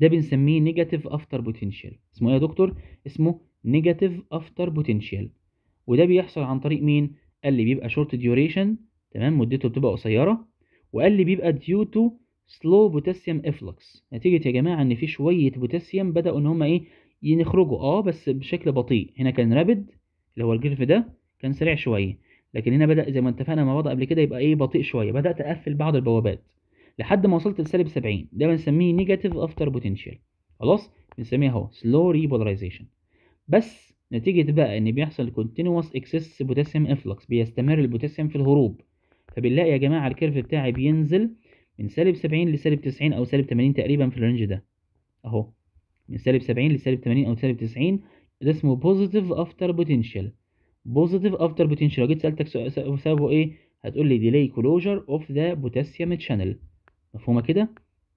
ده بنسميه نيجاتيف افتر بوتنشال اسمه ايه يا دكتور اسمه نيجاتيف افتر بوتنشال وده بيحصل عن طريق مين قال لي بيبقى شورت ديوريشن تمام مدته بتبقى قصيره وقال لي بيبقى ديو تو سلو بوتاسيوم افلكس نتيجه يا جماعه ان في شويه بوتاسيوم بداوا ان هم ايه يخرجوا اه بس بشكل بطيء هنا كان رابد اللي هو الجرف ده كان سريع شويه لكن هنا بدا زي ما اتفقنا مع بعض قبل كده يبقى ايه بطيء شويه بدات اقفل بعض البوابات لحد ما وصلت لسالب 70 ده بنسميه نيجاتيف افتر بوتنشال خلاص بنسميها اهو سلو ريبولاريزيشن بس نتيجة بقى إن بيحصل continuous excess potassium efflux بيستمر البوتاسيوم في الهروب فبنلاقي يا جماعة الكيرف بتاعي بينزل من سالب 70 لسالب 90 أو سالب 80 تقريبا في الرينج ده أهو من سالب 70 لسالب 80 أو سالب 90 ده اسمه positive after potential positive after potential لو جيت سألتك سببه إيه هتقول لي delay closure of the potassium channel مفهومة كده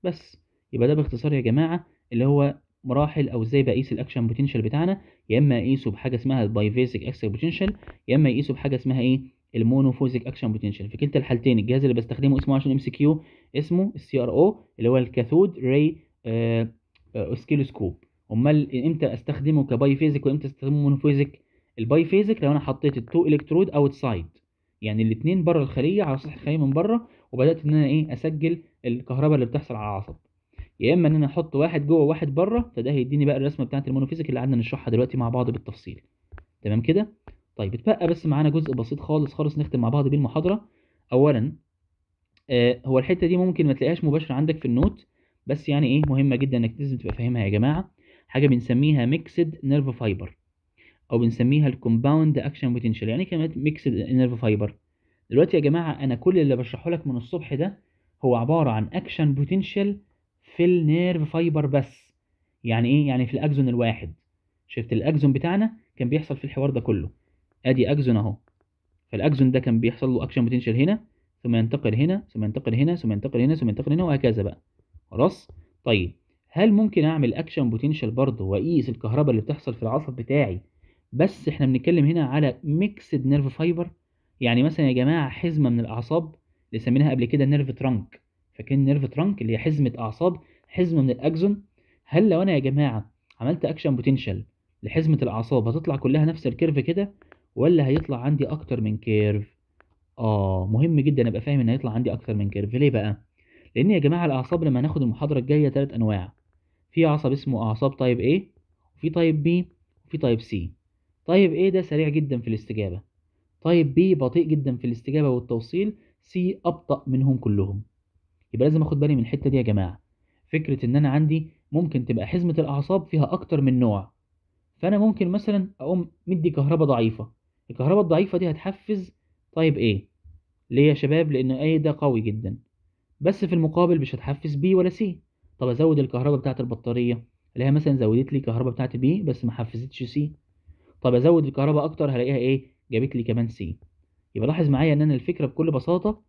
بس يبقى ده باختصار يا جماعة اللي هو مراحل او ازاي بقيس الاكشن بوتنشال بتاعنا يا اما اقيسه بحاجه اسمها البايفيزك اكشن بوتنشال يا اما اقيسه بحاجه اسمها ايه المونوفوزك اكشن بوتنشال في كلتا الحالتين الجهاز اللي بستخدمه اسمه عشان ام سي كيو اسمه السي ار او اللي هو الكاثود راي اوسكيلوسكوب آه، آه، امال امتى استخدمه كبايفيزك وامتى استخدمه الباي البايفيزك لو انا حطيت التو الكترود اوت سايد يعني الاثنين بره الخليه على سطح الخليه من بره وبدات ان انا ايه اسجل الكهرباء اللي بتحصل على العصب يا اما ان انا احط واحد جوه وواحد بره فده هيديني بقى الرسمه بتاعه المونوفيزيك اللي قعدنا نشرحها دلوقتي مع بعض بالتفصيل تمام كده طيب اتبقى بس معانا جزء بسيط خالص خالص نختم مع بعض بيه المحاضره اولا آه هو الحته دي ممكن ما تلاقيهاش مباشره عندك في النوت بس يعني ايه مهمه جدا انك لازم تبقى فاهمها يا جماعه حاجه بنسميها ميكسد نيرف فايبر او بنسميها الكومباوند اكشن بوتنشال يعني كلمه ميكسد نيرف فايبر دلوقتي يا جماعه انا كل اللي بشرحه لك من الصبح ده هو عباره عن اكشن بوتنشال في النيرف فايبر بس يعني ايه يعني في الاكزون الواحد شفت الاكزون بتاعنا كان بيحصل في الحوار ده كله ادي اكزون اهو فالاكزون ده كان بيحصل له اكشن بوتنشال هنا ثم ينتقل هنا ثم ينتقل هنا ثم ينتقل هنا ثم ينتقل هنا وهكذا بقى خلاص طيب هل ممكن اعمل اكشن بوتنشال برضه واقيس الكهرباء اللي بتحصل في العصب بتاعي بس احنا بنتكلم هنا على ميكسد نيرف فايبر يعني مثلا يا جماعه حزمه من الاعصاب اللي سميناها قبل كده نيرف ترانك فاكرين نيرف ترانك اللي هي حزمه اعصاب حزمه من الاكزون هل لو انا يا جماعه عملت اكشن بوتنشال لحزمه الاعصاب هتطلع كلها نفس الكيرف كده ولا هيطلع عندي اكتر من كيرف اه مهم جدا ابقى فاهم ان هيطلع عندي اكتر من كيرف ليه بقى لان يا جماعه الاعصاب لما ناخد المحاضره الجايه تلات انواع في عصب اسمه اعصاب تايب A وفي تايب B وفي تايب C تايب A ده سريع جدا في الاستجابه تايب B بطيء جدا في الاستجابه والتوصيل C ابطا منهم كلهم يبقى لازم اخد بالي من الحته دي يا جماعه فكره ان انا عندي ممكن تبقى حزمه الاعصاب فيها اكتر من نوع فانا ممكن مثلا اقوم مدي كهرباء ضعيفه الكهرباء الضعيفه دي هتحفز طيب ايه ليه يا شباب لان ايه ده قوي جدا بس في المقابل مش هتحفز بي ولا سي طب ازود الكهرباء بتاعه البطاريه هي مثلا زودت لي الكهرباء بتاعه بي بس ما حفزتش سي طب ازود الكهرباء اكتر هلاقيها ايه جابت لي كمان سي يبقى لاحظ معايا ان انا الفكره بكل بساطه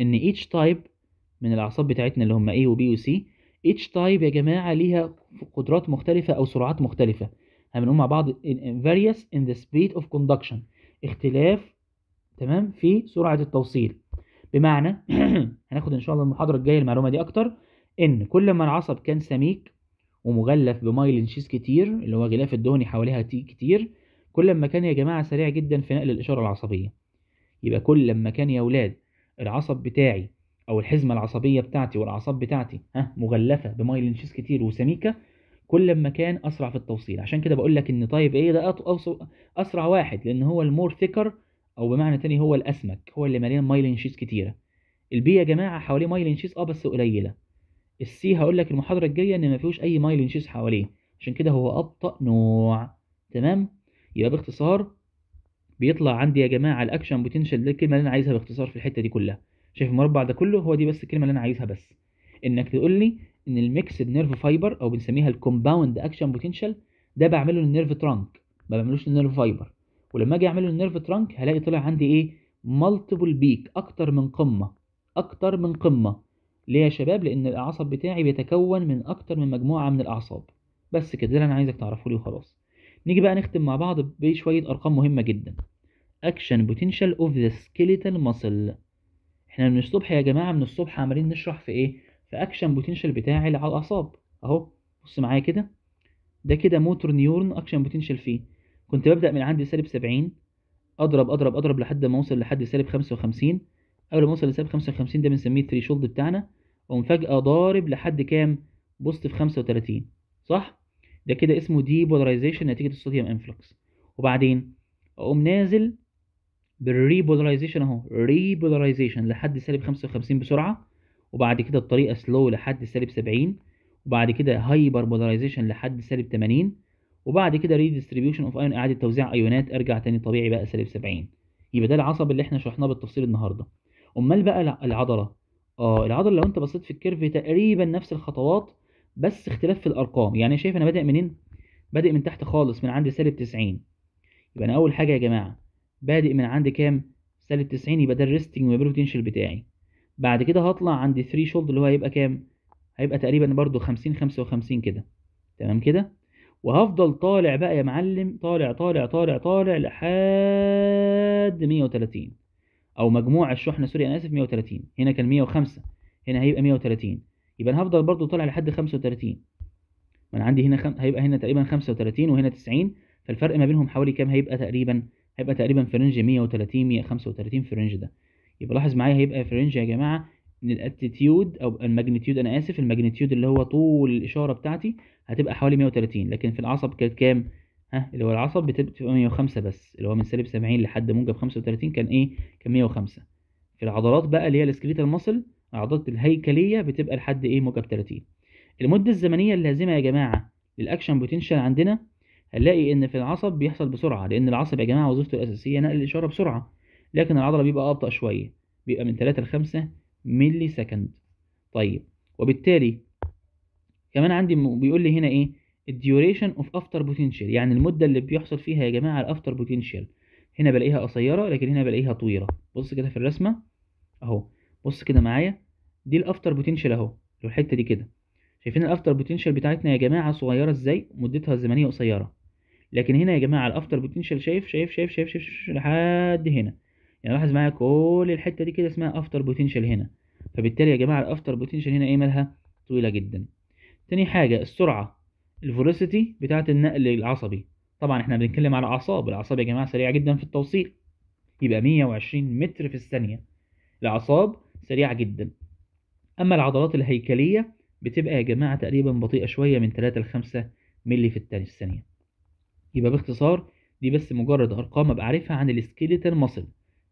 ان each type من الاعصاب بتاعتنا اللي هم A و B و C each type يا جماعة ليها قدرات مختلفة أو سرعات مختلفة هنقول مع بعض various in the speed of conduction اختلاف تمام في سرعة التوصيل بمعنى هناخد إن شاء الله المحاضرة الجاية المعلومة دي أكتر إن كل ما العصب كان سميك ومغلف بمايلين شيز كتير اللي هو غلاف الدهني حواليها كتير كل ما كان يا جماعة سريع جدا في نقل الإشارة العصبية يبقى كل ما كان يا ولاد العصب بتاعي او الحزمه العصبيه بتاعتي والاعصاب بتاعتي ها مغلفه بمايلينشيز كتير وسميكه كل ما كان اسرع في التوصيل عشان كده بقول لك ان طيب ايه ده اسرع واحد لان هو المور ثيكر او بمعنى تاني هو الاسمك هو اللي مليان مايلينشيز كتيره البي يا جماعه حواليه مايلينشيز اه بس قليله السي هقول لك المحاضره الجايه ان ما فيهوش اي مايلينشيز حواليه عشان كده هو ابطا نوع تمام يبقى باختصار بيطلع عندي يا جماعه الاكشن بوتنشال ده الكلمه اللي انا عايزها باختصار في الحته دي كلها شايف المربع ده كله هو دي بس الكلمه اللي انا عايزها بس انك تقول لي ان الميكسد نيرف فايبر او بنسميها الكومباوند اكشن بوتنشال ده بعمله للنيرف ترانك ما بعملوش للنيرف فايبر ولما اجي اعمله للنيرف ترانك هلاقي طلع عندي ايه مالتيبل بيك اكتر من قمه اكتر من قمه ليه يا شباب لان العصب بتاعي بيتكون من اكتر من مجموعه من الاعصاب بس كده ده اللي انا عايزك تعرفه لي وخلاص نيجي بقى نختم مع بعض بشويه ارقام مهمه جدا اكشن بوتنشال اوف ذا سكيليتال ماسل احنا من الصبح يا جماعه من الصبح عمالين نشرح في ايه في اكشن بوتنشال بتاعي على الاعصاب اهو بص معايا كده ده كده موتور نيورون اكشن بوتنشال فيه كنت ببدا من عندي سالب 70 اضرب اضرب اضرب لحد ما اوصل لحد سالب 55 اول ما اوصل لسالب 55 ده بنسميه الثري شولد بتاعنا اقوم فجاه ضارب لحد كام بوست في 35 صح ده كده اسمه دي بولاريزيشن نتيجه الصوديوم انفلوكس وبعدين اقوم نازل بالريبولاريزيشن اهو ريبولاريزيشن لحد سالب 55 بسرعه وبعد كده الطريقه سلو لحد سالب 70 وبعد كده هايبر بولاريزيشن لحد سالب 80 وبعد كده ريديستريبيوشن اوف ايون اعاده توزيع ايونات ارجع تاني طبيعي بقى سالب 70 يبقى ده العصب اللي احنا شرحناه بالتفصيل النهارده امال بقى العضله اه العضله لو انت بصيت في الكيرف تقريبا نفس الخطوات بس اختلاف في الارقام يعني شايف انا بادئ منين بادئ من تحت خالص من عند سالب 90 يبقى انا اول حاجه يا جماعه بادئ من عند كام سالب 90 يبقى ده الريستنج بوتنشال بتاعي بعد كده هطلع عند 3 شولد اللي هو هيبقى كام هيبقى تقريبا برده 50 55 كده تمام كده وهفضل طالع بقى يا معلم طالع طالع طالع طالع لحد 130 او مجموع الشحنه سوري انا اسف 130 هنا كان 105 هنا هيبقى 130 يبقى انا هفضل برده طالع لحد 35 ما انا عندي هنا خم... هيبقى هنا تقريبا 35 وهنا 90 فالفرق ما بينهم حوالي كام هيبقى تقريبا هيبقى تقريبا في رينج 130 135 في الرينج ده يبقى لاحظ معايا هيبقى في رينج يا جماعه ان الاتيتيود او الماجنتيود انا اسف الماجنتيود اللي هو طول الاشاره بتاعتي هتبقى حوالي 130 لكن في العصب كانت كام ها اللي هو العصب بتبقى 105 بس اللي هو من سالب 70 لحد موجب 35 كان ايه كان 105 في العضلات بقى اللي هي السكريتال ماسل العضلات الهيكليه بتبقى لحد ايه موجب 30 المده الزمنيه اللازمه يا جماعه للاكشن بوتنشال عندنا هنلاقي ان في العصب بيحصل بسرعه لان العصب يا جماعه وظيفته الاساسيه نقل الاشاره بسرعه لكن العضله بيبقى ابطا شويه بيبقى من 3 ل 5 ملي سكند طيب وبالتالي كمان عندي بيقول لي هنا ايه الديوريشن اوف افتر بوتنشال يعني المده اللي بيحصل فيها يا جماعه الافتر بوتنشال هنا بلاقيها قصيره لكن هنا بلاقيها طويله بص كده في الرسمه اهو بص كده معايا دي الافتر بوتنشال اهو الحته دي كده شايفين الافتر بوتنشال بتاعتنا يا جماعه صغيره ازاي مدتها الزمنيه قصيره لكن هنا يا جماعه الافتر بوتنشال شايف شايف شايف شايف شايف, لحد هنا يعني لاحظ معايا كل الحته دي كده اسمها افتر بوتنشال هنا فبالتالي يا جماعه الافتر بوتنشال هنا ايه مالها طويله جدا تاني حاجه السرعه الفيلوسيتي بتاعه النقل العصبي طبعا احنا بنتكلم على اعصاب الاعصاب يا جماعه سريعه جدا في التوصيل يبقى 120 متر في الثانيه الاعصاب سريعه جدا اما العضلات الهيكليه بتبقى يا جماعه تقريبا بطيئه شويه من 3 ل 5 ملي في الثانيه يبقى باختصار دي بس مجرد ارقام ابقى عارفها عن السكيليتال ماسل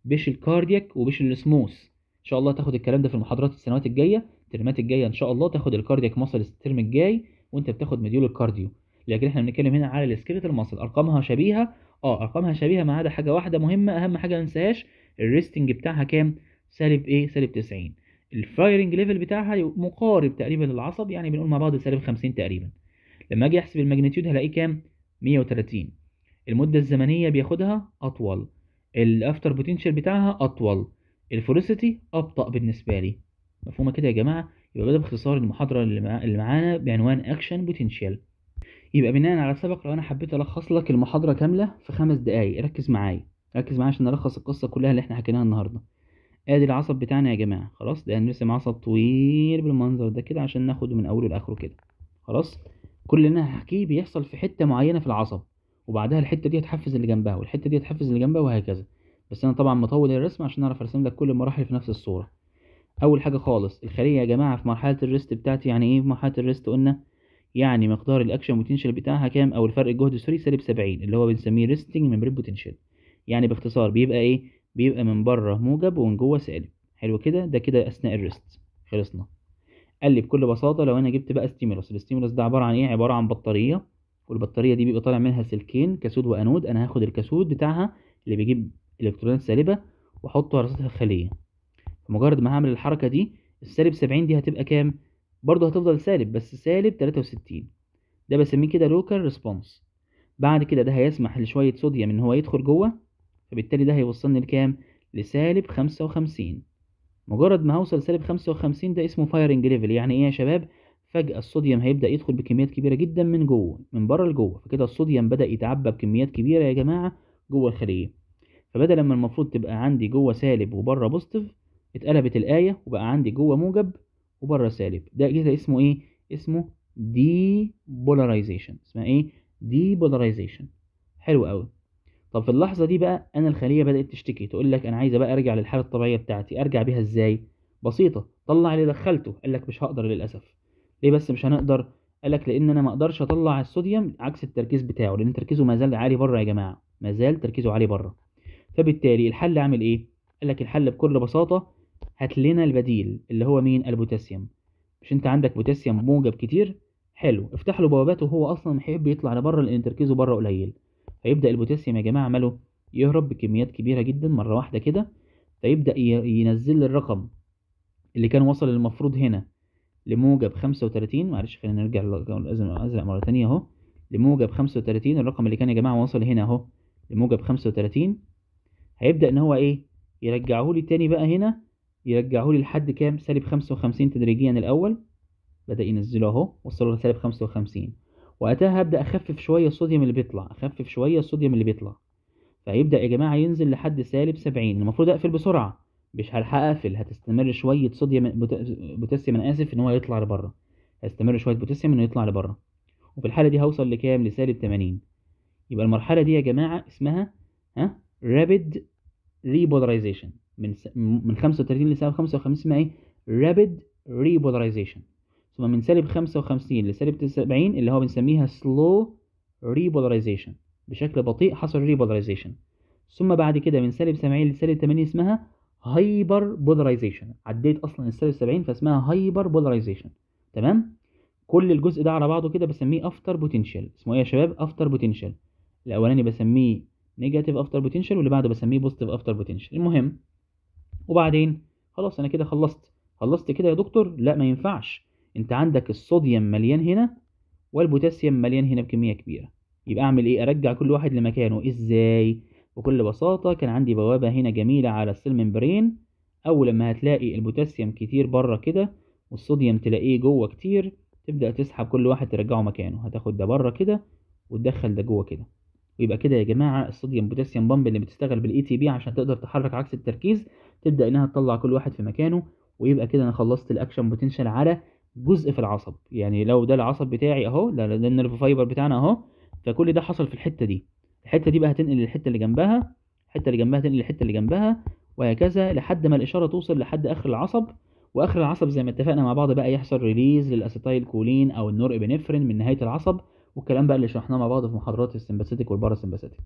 بيش الكاردياك وبيش السموث ان شاء الله تاخد الكلام ده في المحاضرات السنوات الجايه الترمات الجايه ان شاء الله تاخد الكاردياك ماسل الترم الجاي وانت بتاخد مديول الكارديو لكن احنا بنتكلم هنا على السكيليتال ماسل ارقامها شبيهه اه ارقامها شبيهه ما عدا حاجه واحده مهمه اهم حاجه ما ننساهاش الريستنج بتاعها كام سالب ايه سالب 90 الفايرنج ليفل بتاعها مقارب تقريبا للعصب يعني بنقول مع بعض سالب 50 تقريبا لما اجي احسب الماجنتيود هلاقيه كام 130 المدة الزمنية بياخدها أطول الافتر بوتنشال بتاعها أطول الفلوسيتي أبطأ بالنسبة لي مفهومة كده يا جماعة يبقى ده باختصار المحاضرة اللي معانا بعنوان أكشن بوتنشال يبقى بناء على سبق لو أنا حبيت ألخص لك المحاضرة كاملة في خمس دقايق ركز معايا ركز معايا عشان نلخص القصة كلها اللي احنا حكيناها النهاردة ادي العصب بتاعنا يا جماعة خلاص ده هنرسم عصب طويل بالمنظر ده كده عشان ناخده من أوله لآخره كده خلاص كل اللي انا هحكيه بيحصل في حته معينه في العصب وبعدها الحته دي هتحفز اللي جنبها والحته دي هتحفز اللي جنبها وهكذا بس انا طبعا مطول الرسم عشان اعرف ارسم لك كل المراحل في نفس الصوره اول حاجه خالص الخليه يا جماعه في مرحله الريست بتاعتي يعني ايه في مرحله الريست قلنا يعني مقدار الاكشن بوتنشال بتاعها كام او الفرق الجهد السوري سالب 70 اللي هو بنسميه ريستنج ميمبرين بوتنشال يعني باختصار بيبقى ايه بيبقى من بره موجب ومن جوه سالب حلو كده ده كده اثناء الريست خلصنا قال لي بكل بساطه لو انا جبت بقى ستيمولس الستيمولس ده عباره عن ايه عباره عن بطاريه والبطاريه دي بيبقى طالع منها سلكين كاثود وانود انا هاخد الكاثود بتاعها اللي بيجيب الكترونات سالبه واحطه على سطح الخليه فمجرد ما هعمل الحركه دي السالب 70 دي هتبقى كام برضه هتفضل سالب بس سالب 63 ده بسميه كده لوكال ريسبونس بعد كده ده هيسمح لشويه صوديوم ان هو يدخل جوه فبالتالي ده هيوصلني لكام لسالب 55 مجرد ما هوصل سالب 55 ده اسمه فايرنج ليفل يعني ايه يا شباب فجأة الصوديوم هيبدأ يدخل بكميات كبيرة جدا من جوه من بره لجوه فكده الصوديوم بدأ يتعبى بكميات كبيرة يا جماعة جوه الخلية فبدل ما المفروض تبقى عندي جوه سالب وبره بوستيف اتقلبت الآية وبقى عندي جوه موجب وبره سالب ده كده اسمه ايه اسمه دي بولاريزيشن اسمها ايه دي بولاريزيشن حلو قوي طب في اللحظة دي بقى أنا الخلية بدأت تشتكي تقول لك أنا عايزة بقى أرجع للحالة الطبيعية بتاعتي أرجع بيها إزاي؟ بسيطة طلع اللي دخلته قال لك مش هقدر للأسف ليه بس مش هنقدر؟ قال لك لأن أنا ما أقدرش أطلع الصوديوم عكس التركيز بتاعه لأن تركيزه ما زال عالي بره يا جماعة ما زال تركيزه عالي بره فبالتالي الحل عامل إيه؟ قال لك الحل بكل بساطة هات لنا البديل اللي هو مين؟ البوتاسيوم مش أنت عندك بوتاسيوم موجب كتير؟ حلو افتح له بوابات وهو أصلا محب يطلع لبره لأن تركيزه بره قليل فيبدأ البوتاسيوم يا جماعة عمله يهرب بكميات كبيرة جدا مرة واحدة كده فيبدأ ينزل لي الرقم اللي كان وصل المفروض هنا لموجب خمسة وتلاتين معلش خلينا نرجع الأزرق مرة تانية أهو لموجب خمسة وتلاتين الرقم اللي كان يا جماعة وصل هنا أهو لموجب خمسة وتلاتين هيبدأ إن هو إيه يرجعهولي تاني بقى هنا يرجعهولي لحد كام سالب خمسة وخمسين تدريجيا الأول بدأ ينزله أهو وصله لسالب خمسة وخمسين وقتها هبدأ أخفف شوية الصوديوم اللي بيطلع أخفف شوية الصوديوم اللي بيطلع فيبدأ يا جماعة ينزل لحد سالب سبعين المفروض أقفل بسرعة مش هلحق أقفل هتستمر شوية صوديوم بوتاسيوم أنا آسف إن هو يطلع لبره هيستمر شوية بوتاسيوم إنه يطلع لبره وفي الحالة دي هوصل لكام لسالب تمانين يبقى المرحلة دي يا جماعة اسمها ها رابيد ريبولاريزيشن من س... من لسبعة لسالب وخمسين اسمها ايه رابيد ريبولاريزيشن ثم من سالب 55 لسالب 70 اللي هو بنسميها slow repolarization بشكل بطيء حصل repolarization ثم بعد كده من سالب 70 لسالب 80 اسمها هايبر بولرايزيشن عديت اصلا السالب 70 فاسمها هايبر بولرايزيشن تمام كل الجزء ده على بعضه كده بسميه افتر بوتنشال اسمه ايه يا شباب افتر بوتنشال الاولاني بسميه نيجاتيف افتر بوتنشال واللي بعده بسميه بوزيتيف افتر بوتنشال المهم وبعدين خلاص انا كده خلصت خلصت كده يا دكتور لا ما ينفعش انت عندك الصوديوم مليان هنا والبوتاسيوم مليان هنا بكميه كبيره يبقى اعمل ايه ارجع كل واحد لمكانه ازاي بكل بساطه كان عندي بوابه هنا جميله على السيل اول لما هتلاقي البوتاسيوم كتير بره كده والصوديوم تلاقيه جوه كتير تبدا تسحب كل واحد ترجعه مكانه هتاخد ده بره كده وتدخل ده جوه كده ويبقى كده يا جماعه الصوديوم بوتاسيوم بامب اللي بتشتغل بالاي تي e بي عشان تقدر تحرك عكس التركيز تبدا انها تطلع كل واحد في مكانه ويبقى كده انا خلصت الاكشن بوتنشال على جزء في العصب يعني لو ده العصب بتاعي اهو ده النيرف فايبر بتاعنا اهو فكل ده حصل في الحته دي الحته دي بقى هتنقل للحته اللي جنبها الحته اللي جنبها تنقل للحته اللي جنبها وهكذا لحد ما الاشاره توصل لحد اخر العصب واخر العصب زي ما اتفقنا مع بعض بقى يحصل ريليز للاستايل كولين او النور ابنفرين من نهايه العصب والكلام بقى اللي شرحناه مع بعض في محاضرات السمباثيتك والباراسمباثيتك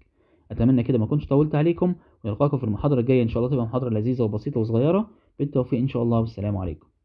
اتمنى كده ما اكونش طولت عليكم ونلقاكم في المحاضره الجايه ان شاء الله تبقى محاضره لذيذه وبسيطه وصغيره بالتوفيق ان شاء الله والسلام عليكم